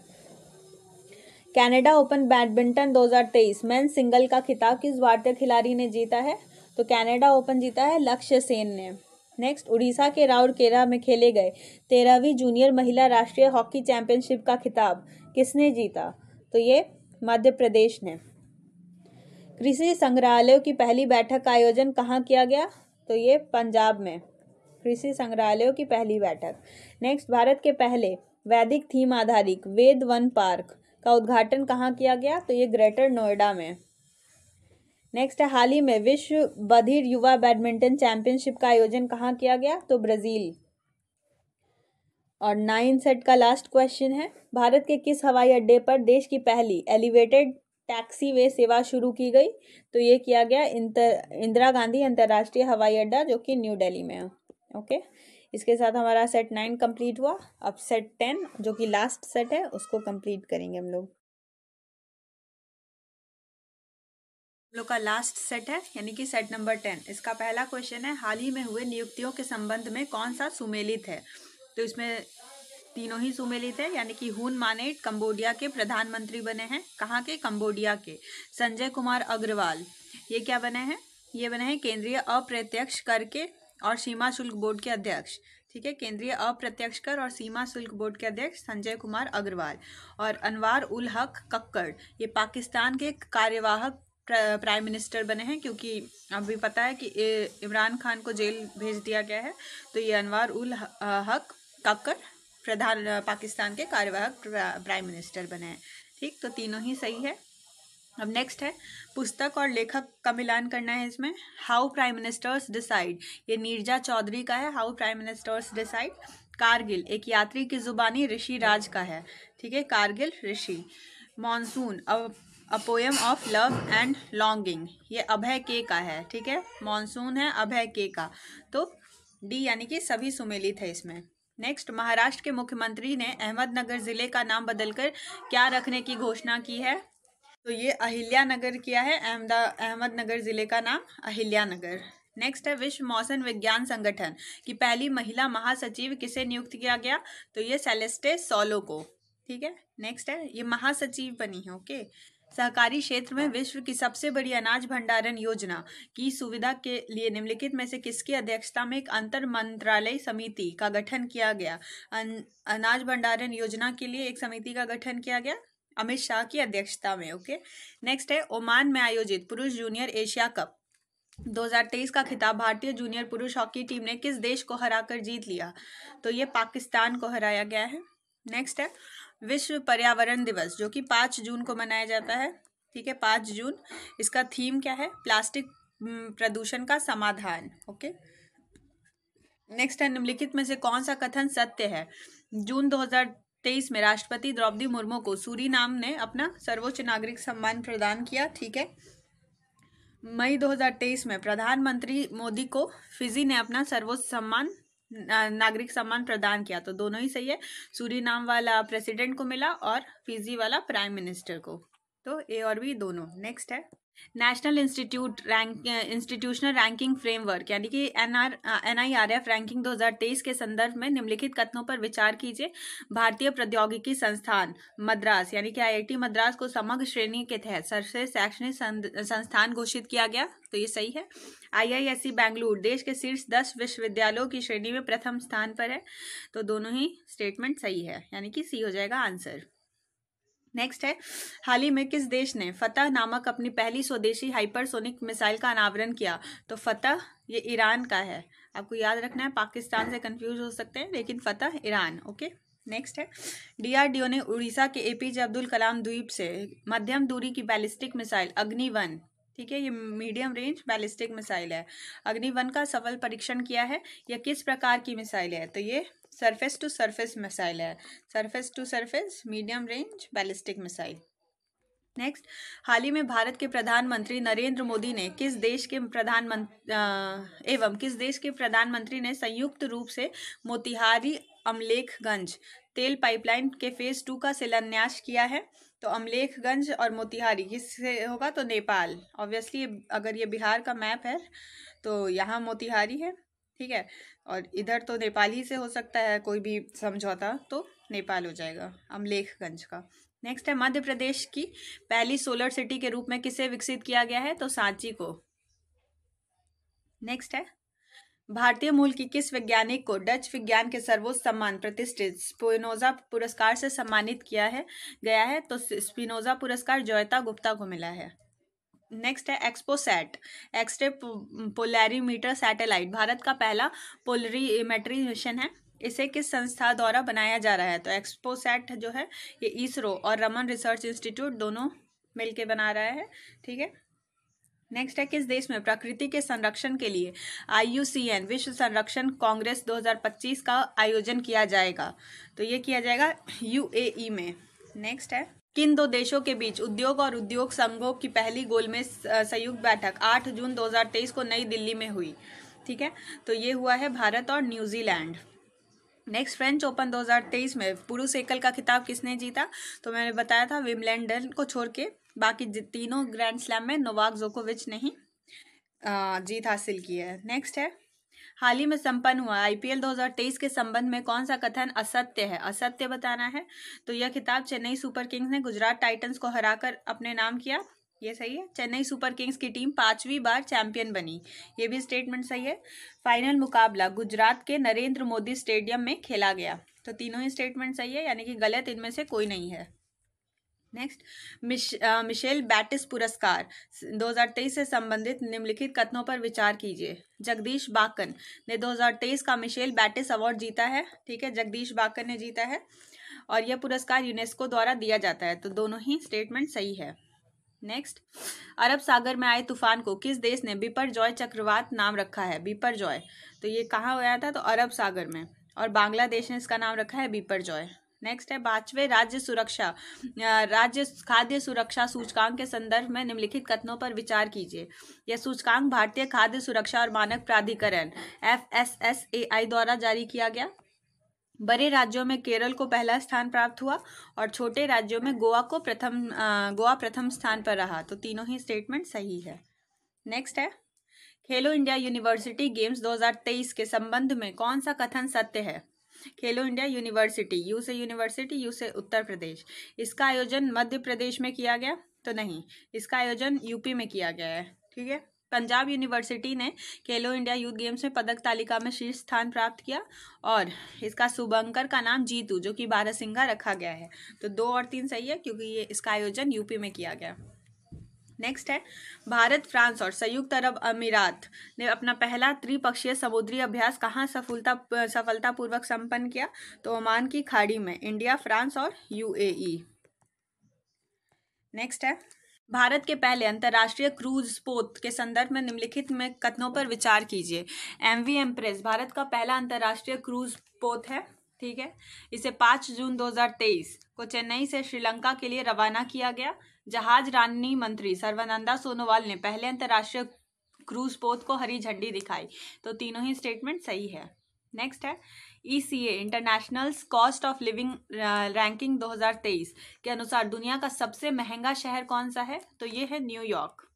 Canada open badminton 2023 man single का खिताब किस भारतीय खिलाड़ी ने जीता है तो कैनेडा ओपन जीता है लक्ष्य सेन ने नेक्स्ट उड़ीसा के राउरकेला में खेले गए तेरहवीं जूनियर महिला राष्ट्रीय हॉकी चैंपियनशिप का खिताब किसने जीता तो ये मध्य प्रदेश ने कृषि संग्रहालयों की पहली बैठक का आयोजन कहाँ किया गया तो ये पंजाब में कृषि संग्रहालयों की पहली बैठक नेक्स्ट भारत के पहले वैदिक थीम आधारित वेद वन पार्क का उद्घाटन कहाँ किया गया तो ये ग्रेटर नोएडा में नेक्स्ट है हाल ही में विश्व बधिर युवा बैडमिंटन चैंपियनशिप का आयोजन कहाँ किया गया तो ब्राज़ील और नाइन सेट का लास्ट क्वेश्चन है भारत के किस हवाई अड्डे पर देश की पहली एलिवेटेड टैक्सी वे सेवा शुरू की गई तो ये किया गया इंतर इंदिरा गांधी अंतर्राष्ट्रीय हवाई अड्डा जो कि न्यू दिल्ली में है ओके इसके साथ हमारा सेट नाइन कंप्लीट हुआ अब सेट टेन जो कि लास्ट सेट है उसको कंप्लीट करेंगे हम लोग लोग का लास्ट सेट है यानी कि सेट नंबर टेन इसका पहला क्वेश्चन है हाल ही में हुए नियुक्तियों के संबंध में कौन सा सुमेलित है तो इसमें तीनों ही सुमेलित है यानी कि हुन मानेट कंबोडिया के प्रधानमंत्री बने हैं कहाँ के कंबोडिया के संजय कुमार अग्रवाल ये क्या बने हैं ये बने हैं केंद्रीय अप्रत्यक्ष कर के और सीमा शुल्क बोर्ड के अध्यक्ष ठीक है केंद्रीय अप्रत्यक्ष कर और सीमा शुल्क बोर्ड के अध्यक्ष संजय कुमार अग्रवाल और अनवार उल हक कक्कड़ ये पाकिस्तान के कार्यवाहक प्राइम मिनिस्टर बने हैं क्योंकि अभी पता है कि इमरान खान को जेल भेज दिया गया है तो ये अनवार उल हक काकर प्रधान पाकिस्तान के कार्यवाहक प्राइम मिनिस्टर बने हैं ठीक तो तीनों ही सही है अब नेक्स्ट है पुस्तक और लेखक का मिलान करना है इसमें हाउ प्राइम मिनिस्टर्स डिसाइड ये नीरजा चौधरी का है how prime ministers decide Kargil एक यात्री की जुबानी ऋषि राज का है ठीक है कारगिल ऋषि मानसून अब a poem of love and longing ये अभय के का है ठीक है मानसून है अभय के का तो डी यानी कि सभी सुमेलित है इसमें नेक्स्ट महाराष्ट्र के मुख्यमंत्री ने अहमदनगर ज़िले का नाम बदलकर क्या रखने की घोषणा की है तो ये अहिल्यानगर किया है अहमदा अहमदनगर ज़िले का नाम अहिल्यानगर नेक्स्ट है विश्व मौसम विज्ञान संगठन की पहली महिला महासचिव किसे नियुक्त किया गया तो ये सेलेस्टे सोलो को ठीक है नेक्स्ट है ये महासचिव बनी है ओके okay? सहकारी क्षेत्र में विश्व की सबसे बड़ी अनाज भंडारण योजना की सुविधा के लिए निम्नलिखित में से किसकी अध्यक्षता में एक अंतर मंत्रालय समिति का गठन किया गया अन, अनाज भंडारण योजना के लिए एक समिति का गठन किया गया अमित शाह की अध्यक्षता में ओके नेक्स्ट है ओमान में आयोजित पुरुष जूनियर एशिया कप 2023 का खिताब भारतीय जूनियर पुरुष हॉकी टीम ने किस देश को हराकर जीत लिया तो ये पाकिस्तान को हराया गया है नेक्स्ट है विश्व पर्यावरण दिवस जो कि पाँच जून को मनाया जाता है ठीक है पाँच जून इसका थीम क्या है प्लास्टिक प्रदूषण का समाधान ओके नेक्स्ट है निम्नलिखित में से कौन सा कथन सत्य है जून 2023 में राष्ट्रपति द्रौपदी मुर्मू को सूरी नाम ने अपना सर्वोच्च नागरिक सम्मान प्रदान किया ठीक है मई 2023 में प्रधानमंत्री मोदी को फिजी ने अपना सर्वोच्च सम्मान नागरिक सम्मान प्रदान किया तो दोनों ही सही है सूरी नाम वाला प्रेसिडेंट को मिला और फिजी वाला प्राइम मिनिस्टर को तो ए और बी दोनों नेक्स्ट है national institute rank institutional ranking framework यानी कि N R N I R F ranking 2023 के संदर्भ में निम्नलिखित कथनों पर विचार कीजिए भारतीय प्रौद्योगिकी संस्थान मद्रास यानी कि आईआईटी मद्रास को समग्र श्रेणी के तहत सर्वश्रेष्ठ शैक्षणिक संस्थान घोषित किया गया तो ये सही है आईआईएससी बेंगलुरु देश के शीर्ष दस विश्वविद्यालयों की श्रेणी में प्रथम स्थान पर है तो दोनों ही स्टेटमेंट सही है यानी कि सी हो जाएगा आंसर नेक्स्ट है हाल ही में किस देश ने फतह नामक अपनी पहली स्वदेशी हाइपरसोनिक मिसाइल का अनावरण किया तो फतह ये ईरान का है आपको याद रखना है पाकिस्तान से कंफ्यूज हो सकते हैं लेकिन फतह ईरान ओके नेक्स्ट है डीआरडीओ ने उड़ीसा के एपीजे अब्दुल कलाम द्वीप से मध्यम दूरी की बैलिस्टिक मिसाइल अग्नि वन ठीक है ये मीडियम रेंज बैलिस्टिक मिसाइल है अग्नि वन का सफल परीक्षण किया है यह किस प्रकार की मिसाइल है तो ये सरफेस टू सरफेस मिसाइल है surface to surface medium range ballistic missile next हाल ही में भारत के प्रधानमंत्री नरेंद्र मोदी ने किस देश के प्रधानमंत्री एवं किस देश के प्रधानमंत्री ने संयुक्त रूप से मोतिहारी अमलेखगंज तेल पाइपलाइन के फेज टू का शिलान्यास किया है तो अमलेखगंज और मोतिहारी किससे होगा तो नेपाल ऑब्वियसली अगर ये बिहार का मैप है तो यहाँ मोतिहारी है ठीक है और इधर तो नेपाली से हो सकता है कोई भी समझौता तो नेपाल हो जाएगा अमलेखगंज का नेक्स्ट है मध्य प्रदेश की पहली सोलर सिटी के रूप में किसे विकसित किया गया है तो सांची को नेक्स्ट है भारतीय मूल की किस वैज्ञानिक को डच विज्ञान के सर्वोच्च सम्मान प्रतिष्ठित स्पिनोजा पुरस्कार से सम्मानित किया है गया है तो स्पिनोजा पुरस्कार जोयता गुप्ता को मिला है नेक्स्ट है XPoSat X ray polarimeter satellite Bharat का पहला पोलरीमेट्री मिशन है इसे किस संस्था द्वारा बनाया जा रहा है तो एक्सपोसैट जो है ये इसरो और रमन रिसर्च इंस्टीट्यूट दोनों मिलके बना रहा है ठीक है नेक्स्ट है किस देश में प्रकृति के संरक्षण के लिए आई विश्व संरक्षण कांग्रेस 2025 का आयोजन किया जाएगा तो ये किया जाएगा यूएई e में नेक्स्ट है किन दो देशों के बीच उद्योग और उद्योग संघों की पहली गोल में संयुक्त बैठक 8 जून 2023 को नई दिल्ली में हुई ठीक है तो ये हुआ है भारत और न्यूजीलैंड नेक्स्ट फ्रेंच ओपन 2023 में पुरुष एकल का खिताब किसने जीता तो मैंने बताया था विमलैंडन को छोड़ के बाकी तीनों ग्रैंड स्लैम में नोवाक जोकोविच ने ही जीत हासिल की है नेक्स्ट है हाल ही में संपन्न हुआ आईपीएल 2023 के संबंध में कौन सा कथन असत्य है असत्य बताना है तो यह खिताब चेन्नई सुपर किंग्स ने गुजरात टाइटंस को हराकर अपने नाम किया ये सही है चेन्नई सुपर किंग्स की टीम पांचवी बार चैंपियन बनी ये भी स्टेटमेंट सही है फाइनल मुकाबला गुजरात के नरेंद्र मोदी स्टेडियम में खेला गया तो तीनों ही स्टेटमेंट सही है यानी कि गलत इनमें से कोई नहीं है नेक्स्ट मिश, मिशेल बैटिस पुरस्कार 2023 से संबंधित निम्नलिखित कथनों पर विचार कीजिए जगदीश बाकन ने 2023 का मिशेल बैटिस अवार्ड जीता है ठीक है जगदीश बाकन ने जीता है और यह पुरस्कार यूनेस्को द्वारा दिया जाता है तो दोनों ही स्टेटमेंट सही है नेक्स्ट अरब सागर में आए तूफान को किस देश ने बिपर जॉय चक्रवात नाम रखा है बिपर जॉय तो ये कहाँ आया था तो अरब सागर में और बांग्लादेश ने इसका नाम रखा है बिपर जॉय नेक्स्ट है पांचवे राज्य सुरक्षा राज्य खाद्य सुरक्षा सूचकांक के संदर्भ में निम्नलिखित कथनों पर विचार कीजिए यह सूचकांक भारतीय खाद्य सुरक्षा और मानक प्राधिकरण एफ द्वारा जारी किया गया बड़े राज्यों में केरल को पहला स्थान प्राप्त हुआ और छोटे राज्यों में गोवा को प्रथम गोवा प्रथम स्थान पर रहा तो तीनों ही स्टेटमेंट सही है नेक्स्ट है खेलो इंडिया यूनिवर्सिटी गेम्स 2023 के संबंध में कौन सा कथन सत्य है खेलो इंडिया यूनिवर्सिटी यू से यूनिवर्सिटी यू से उत्तर प्रदेश इसका आयोजन मध्य प्रदेश में किया गया तो नहीं इसका आयोजन यूपी में किया गया है ठीक है पंजाब यूनिवर्सिटी ने खेलो इंडिया यूथ गेम्स में पदक तालिका में शीर्ष स्थान प्राप्त किया और इसका शुभंकर का नाम जीतू जो कि बारह सिंगा रखा गया है तो दो और तीन सही है क्योंकि ये इसका आयोजन यूपी में किया गया नेक्स्ट है भारत फ्रांस और संयुक्त अरब अमीरात ने अपना पहला त्रिपक्षीय समुद्री अभ्यास कहाँ सफलता सफलतापूर्वक संपन्न किया तो ओमान की खाड़ी में इंडिया फ्रांस और यूएई नेक्स्ट है भारत के पहले अंतर्राष्ट्रीय क्रूज पोत के संदर्भ में निम्नलिखित में कथनों पर विचार कीजिए एम वी एम्प्रेस भारत का पहला अंतर्राष्ट्रीय क्रूज पोत है ठीक है इसे पाँच जून 2023 को चेन्नई से श्रीलंका के लिए रवाना किया गया जहाज रानी मंत्री सर्वानंदा सोनोवाल ने पहले अंतर्राष्ट्रीय क्रूज पोत को हरी झंडी दिखाई तो तीनों ही स्टेटमेंट सही है नेक्स्ट है E C A international cost of living ranking 2023 के अनुसार दुनिया का सबसे महंगा शहर कौन सा है तो ये है न्यूयॉर्क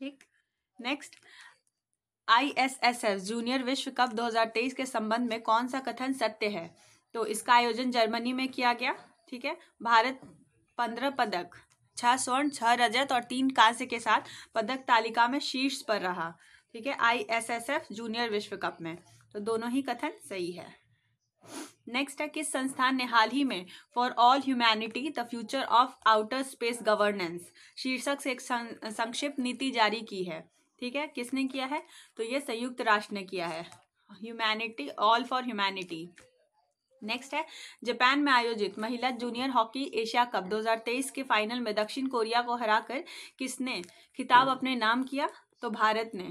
ठीक next I S S S junior विश्व कप 2023 के संबंध में कौन सा कथन सत्य है तो इसका आयोजन जर्मनी में किया गया ठीक है भारत पंद्रह पदक छह स्वर्ण छह रजत और तीन कांस्य के साथ पदक तालिका में शीर्ष पर रहा ठीक है आईएसएसएफ जूनियर विश्व कप में तो दोनों ही कथन सही है नेक्स्ट है किस संस्थान ने हाल ही में for all humanity the future of outer space governance शीर्षक से एक संक्षिप्त नीति जारी की है ठीक है किसने किया है तो ये संयुक्त राष्ट्र ने किया है humanity all for humanity next है जापान में आयोजित महिला जूनियर हॉकी एशिया कप 2023 के फाइनल में दक्षिण कोरिया को हराकर किसने खिताब अपने नाम किया तो भारत ने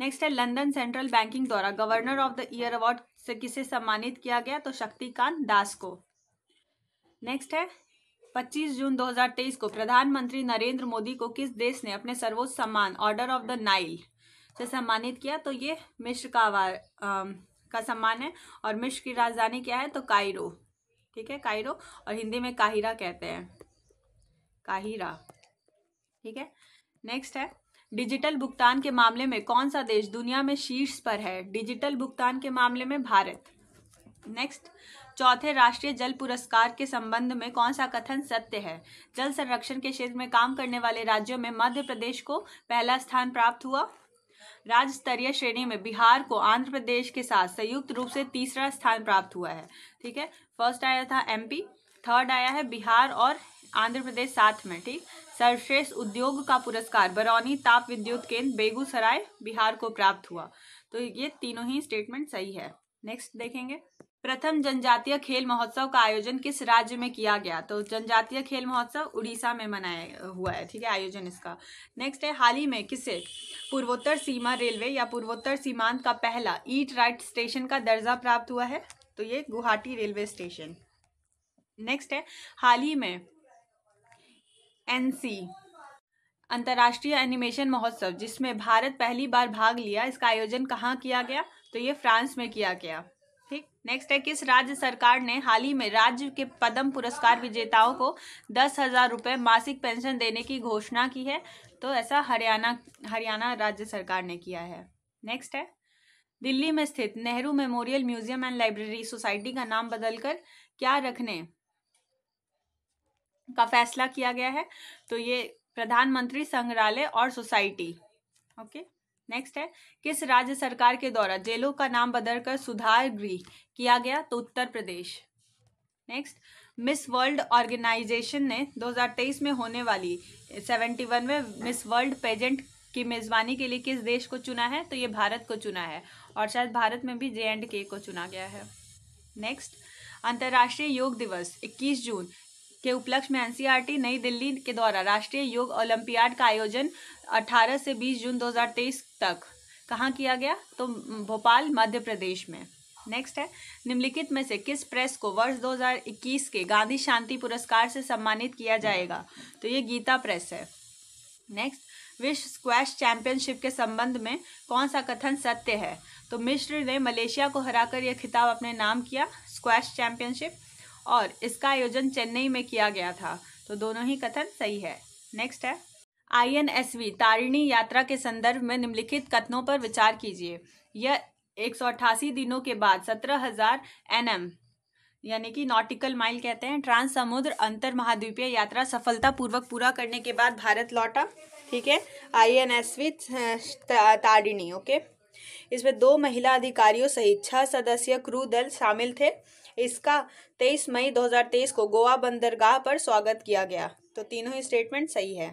नेक्स्ट है लंदन सेंट्रल बैंकिंग द्वारा governor of the year award से किसे सम्मानित किया गया तो शक्तिकांत दास को नेक्स्ट है 25 जून 2023 को प्रधानमंत्री नरेंद्र मोदी को किस देश ने अपने सर्वोच्च सम्मान ऑर्डर ऑफ द नाइल से सम्मानित किया तो ये मिश्र का का सम्मान है और मिश्र की राजधानी क्या है तो कायरो ठीक है कायरो और हिंदी में काहिरा कहते हैं काहिरा ठीक है नेक्स्ट है डिजिटल भुगतान के मामले में कौन सा देश दुनिया में शीर्ष पर है डिजिटल भुगतान के मामले में भारत नेक्स्ट चौथे राष्ट्रीय जल पुरस्कार के संबंध में कौन सा कथन सत्य है जल संरक्षण के क्षेत्र में काम करने वाले राज्यों में मध्य प्रदेश को पहला स्थान प्राप्त हुआ राज्य स्तरीय श्रेणी में बिहार को आंध्र प्रदेश के साथ संयुक्त रूप से तीसरा स्थान प्राप्त हुआ है ठीक है फर्स्ट आया था एमपी थर्ड आया है बिहार और आंध्र प्रदेश साथ में ठीक सर्वश्रेष्ठ उद्योग का पुरस्कार बरौनी ताप विद्युत केंद्र बेगूसराय बिहार को प्राप्त हुआ तो ये तीनों ही स्टेटमेंट सही है नेक्स्ट देखेंगे प्रथम जनजातीय खेल महोत्सव का आयोजन किस राज्य में किया गया तो जनजातीय खेल महोत्सव उड़ीसा में मनाया हुआ है ठीक है आयोजन इसका नेक्स्ट है हाल ही में किसे पूर्वोत्तर सीमा रेलवे या पूर्वोत्तर सीमांत का पहला ईट राइट स्टेशन का दर्जा प्राप्त हुआ है तो ये गुवाहाटी रेलवे स्टेशन नेक्स्ट है हाल ही में सी अंतर्राष्ट्रीय एनिमेशन महोत्सव जिसमें भारत पहली बार भाग लिया इसका आयोजन कहाँ किया गया तो ये फ्रांस में किया गया नेक्स्ट है किस राज्य सरकार ने हाल ही में राज्य के पद्म पुरस्कार विजेताओं को दस हजार रुपये मासिक पेंशन देने की घोषणा की है तो ऐसा हरियाणा हरियाणा राज्य सरकार ने किया है नेक्स्ट है दिल्ली में स्थित Nehru memorial museum and library society का नाम बदलकर क्या रखने का फैसला किया गया है तो ये प्रधानमंत्री संग्रहालय और सोसाइटी ओके नेक्स्ट है किस राज्य सरकार के द्वारा जेलों का नाम बदलकर सुधार गृह किया गया तो Uttar Pradesh next miss world organisation ने 2023 में होने वाली 71 में मिस वर्ल्ड पेजेंट की मेज़बानी के लिए किस देश को चुना है तो ये भारत को चुना है और शायद भारत में भी जे एंड के को चुना गया है नेक्स्ट अंतर्राष्ट्रीय योग दिवस 21 जून के उपलक्ष्य में एनसीईआरटी e नई दिल्ली के द्वारा राष्ट्रीय योग ओलंपियाड का आयोजन अठारह से बीस जून दो तक कहाँ किया गया तो भोपाल मध्य प्रदेश में नेक्स्ट है निम्नलिखित में से किस प्रेस को वर्ष 2021 के गांधी शांति पुरस्कार से सम्मानित किया जाएगा तो ये गीता प्रेस है नेक्स्ट विश्व स्क्वैश चैंपियनशिप के संबंध में कौन सा कथन सत्य है तो मिश्र ने मलेशिया को हराकर यह खिताब अपने नाम किया स्क्वैश चैंपियनशिप और इसका आयोजन चेन्नई में किया गया था तो दोनों ही कथन सही है नेक्स्ट है आईएनएसवी तारिणी यात्रा के संदर्भ में निम्नलिखित कथनों पर विचार कीजिए यह एक सौ अट्ठासी दिनों के बाद सत्रह हजार एन यानी कि नॉटिकल माइल कहते हैं ट्रांस समुद्र अंतर महाद्वीपीय यात्रा सफलतापूर्वक पूरा करने के बाद भारत लौटा ठीक है I N S V Tarini okay इसमें दो महिला अधिकारियों सहित छह सदस्यीय क्रू दल शामिल थे इसका 23 मई 2023 को गोवा बंदरगाह पर स्वागत किया गया तो तीनों ही स्टेटमेंट सही है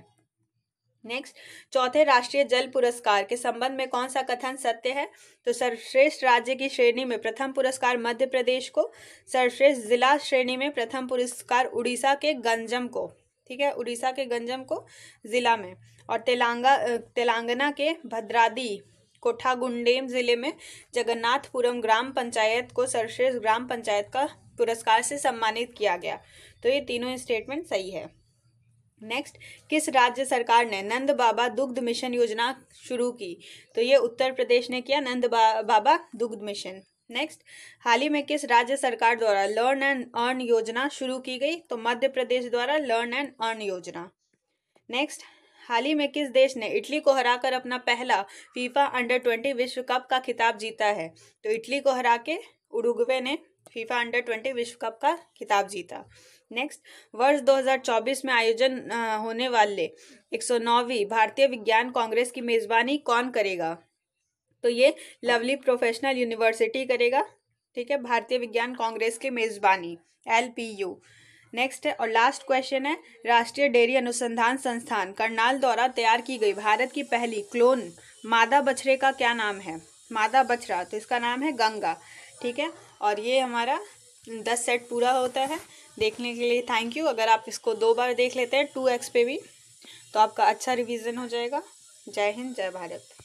नेक्स्ट चौथे राष्ट्रीय जल पुरस्कार के संबंध में कौन सा कथन सत्य है तो सर्वश्रेष्ठ राज्य की श्रेणी में प्रथम पुरस्कार मध्य प्रदेश को सर्वश्रेष्ठ जिला श्रेणी में प्रथम पुरस्कार उड़ीसा के गंजम को ठीक है उड़ीसा के गंजम को जिला में और तेलंगा तेलंगाना के भद्रादी कोठागुंडेम जिले में जगन्नाथपुरम ग्राम पंचायत को सर्वश्रेष्ठ ग्राम पंचायत का पुरस्कार से सम्मानित किया गया तो ये तीनों स्टेटमेंट सही है नेक्स्ट किस राज्य सरकार ने नंद बाबा दुग्ध मिशन योजना शुरू की तो ये उत्तर प्रदेश ने किया नंद बा, बाबा दुग्ध मिशन नेक्स्ट हाल ही में किस राज्य सरकार द्वारा लर्न एंड अर्न योजना शुरू की गई तो मध्य प्रदेश द्वारा लर्न एंड अर्न योजना नेक्स्ट हाल ही में किस देश ने इटली को हराकर अपना पहला फीफा अंडर ट्वेंटी विश्व कप का खिताब जीता है तो इटली को हरा के उरुग्वे ने फीफा अंडर ट्वेंटी विश्व कप का खिताब जीता नेक्स्ट वर्ष 2024 में आयोजन होने वाले 109वीं भारतीय विज्ञान कांग्रेस की मेजबानी कौन करेगा तो ये लवली प्रोफेशनल यूनिवर्सिटी करेगा ठीक है भारतीय विज्ञान कांग्रेस की मेजबानी एल नेक्स्ट है और लास्ट क्वेश्चन है राष्ट्रीय डेयरी अनुसंधान संस्थान करनाल द्वारा तैयार की गई भारत की पहली क्लोन मादा बछड़े का क्या नाम है मादा बछड़ा तो इसका नाम है गंगा ठीक है और ये हमारा दस सेट पूरा होता है देखने के लिए थैंक यू अगर आप इसको दो बार देख लेते हैं टू एक्स पे भी तो आपका अच्छा रिवीजन हो जाएगा जय हिंद जय भारत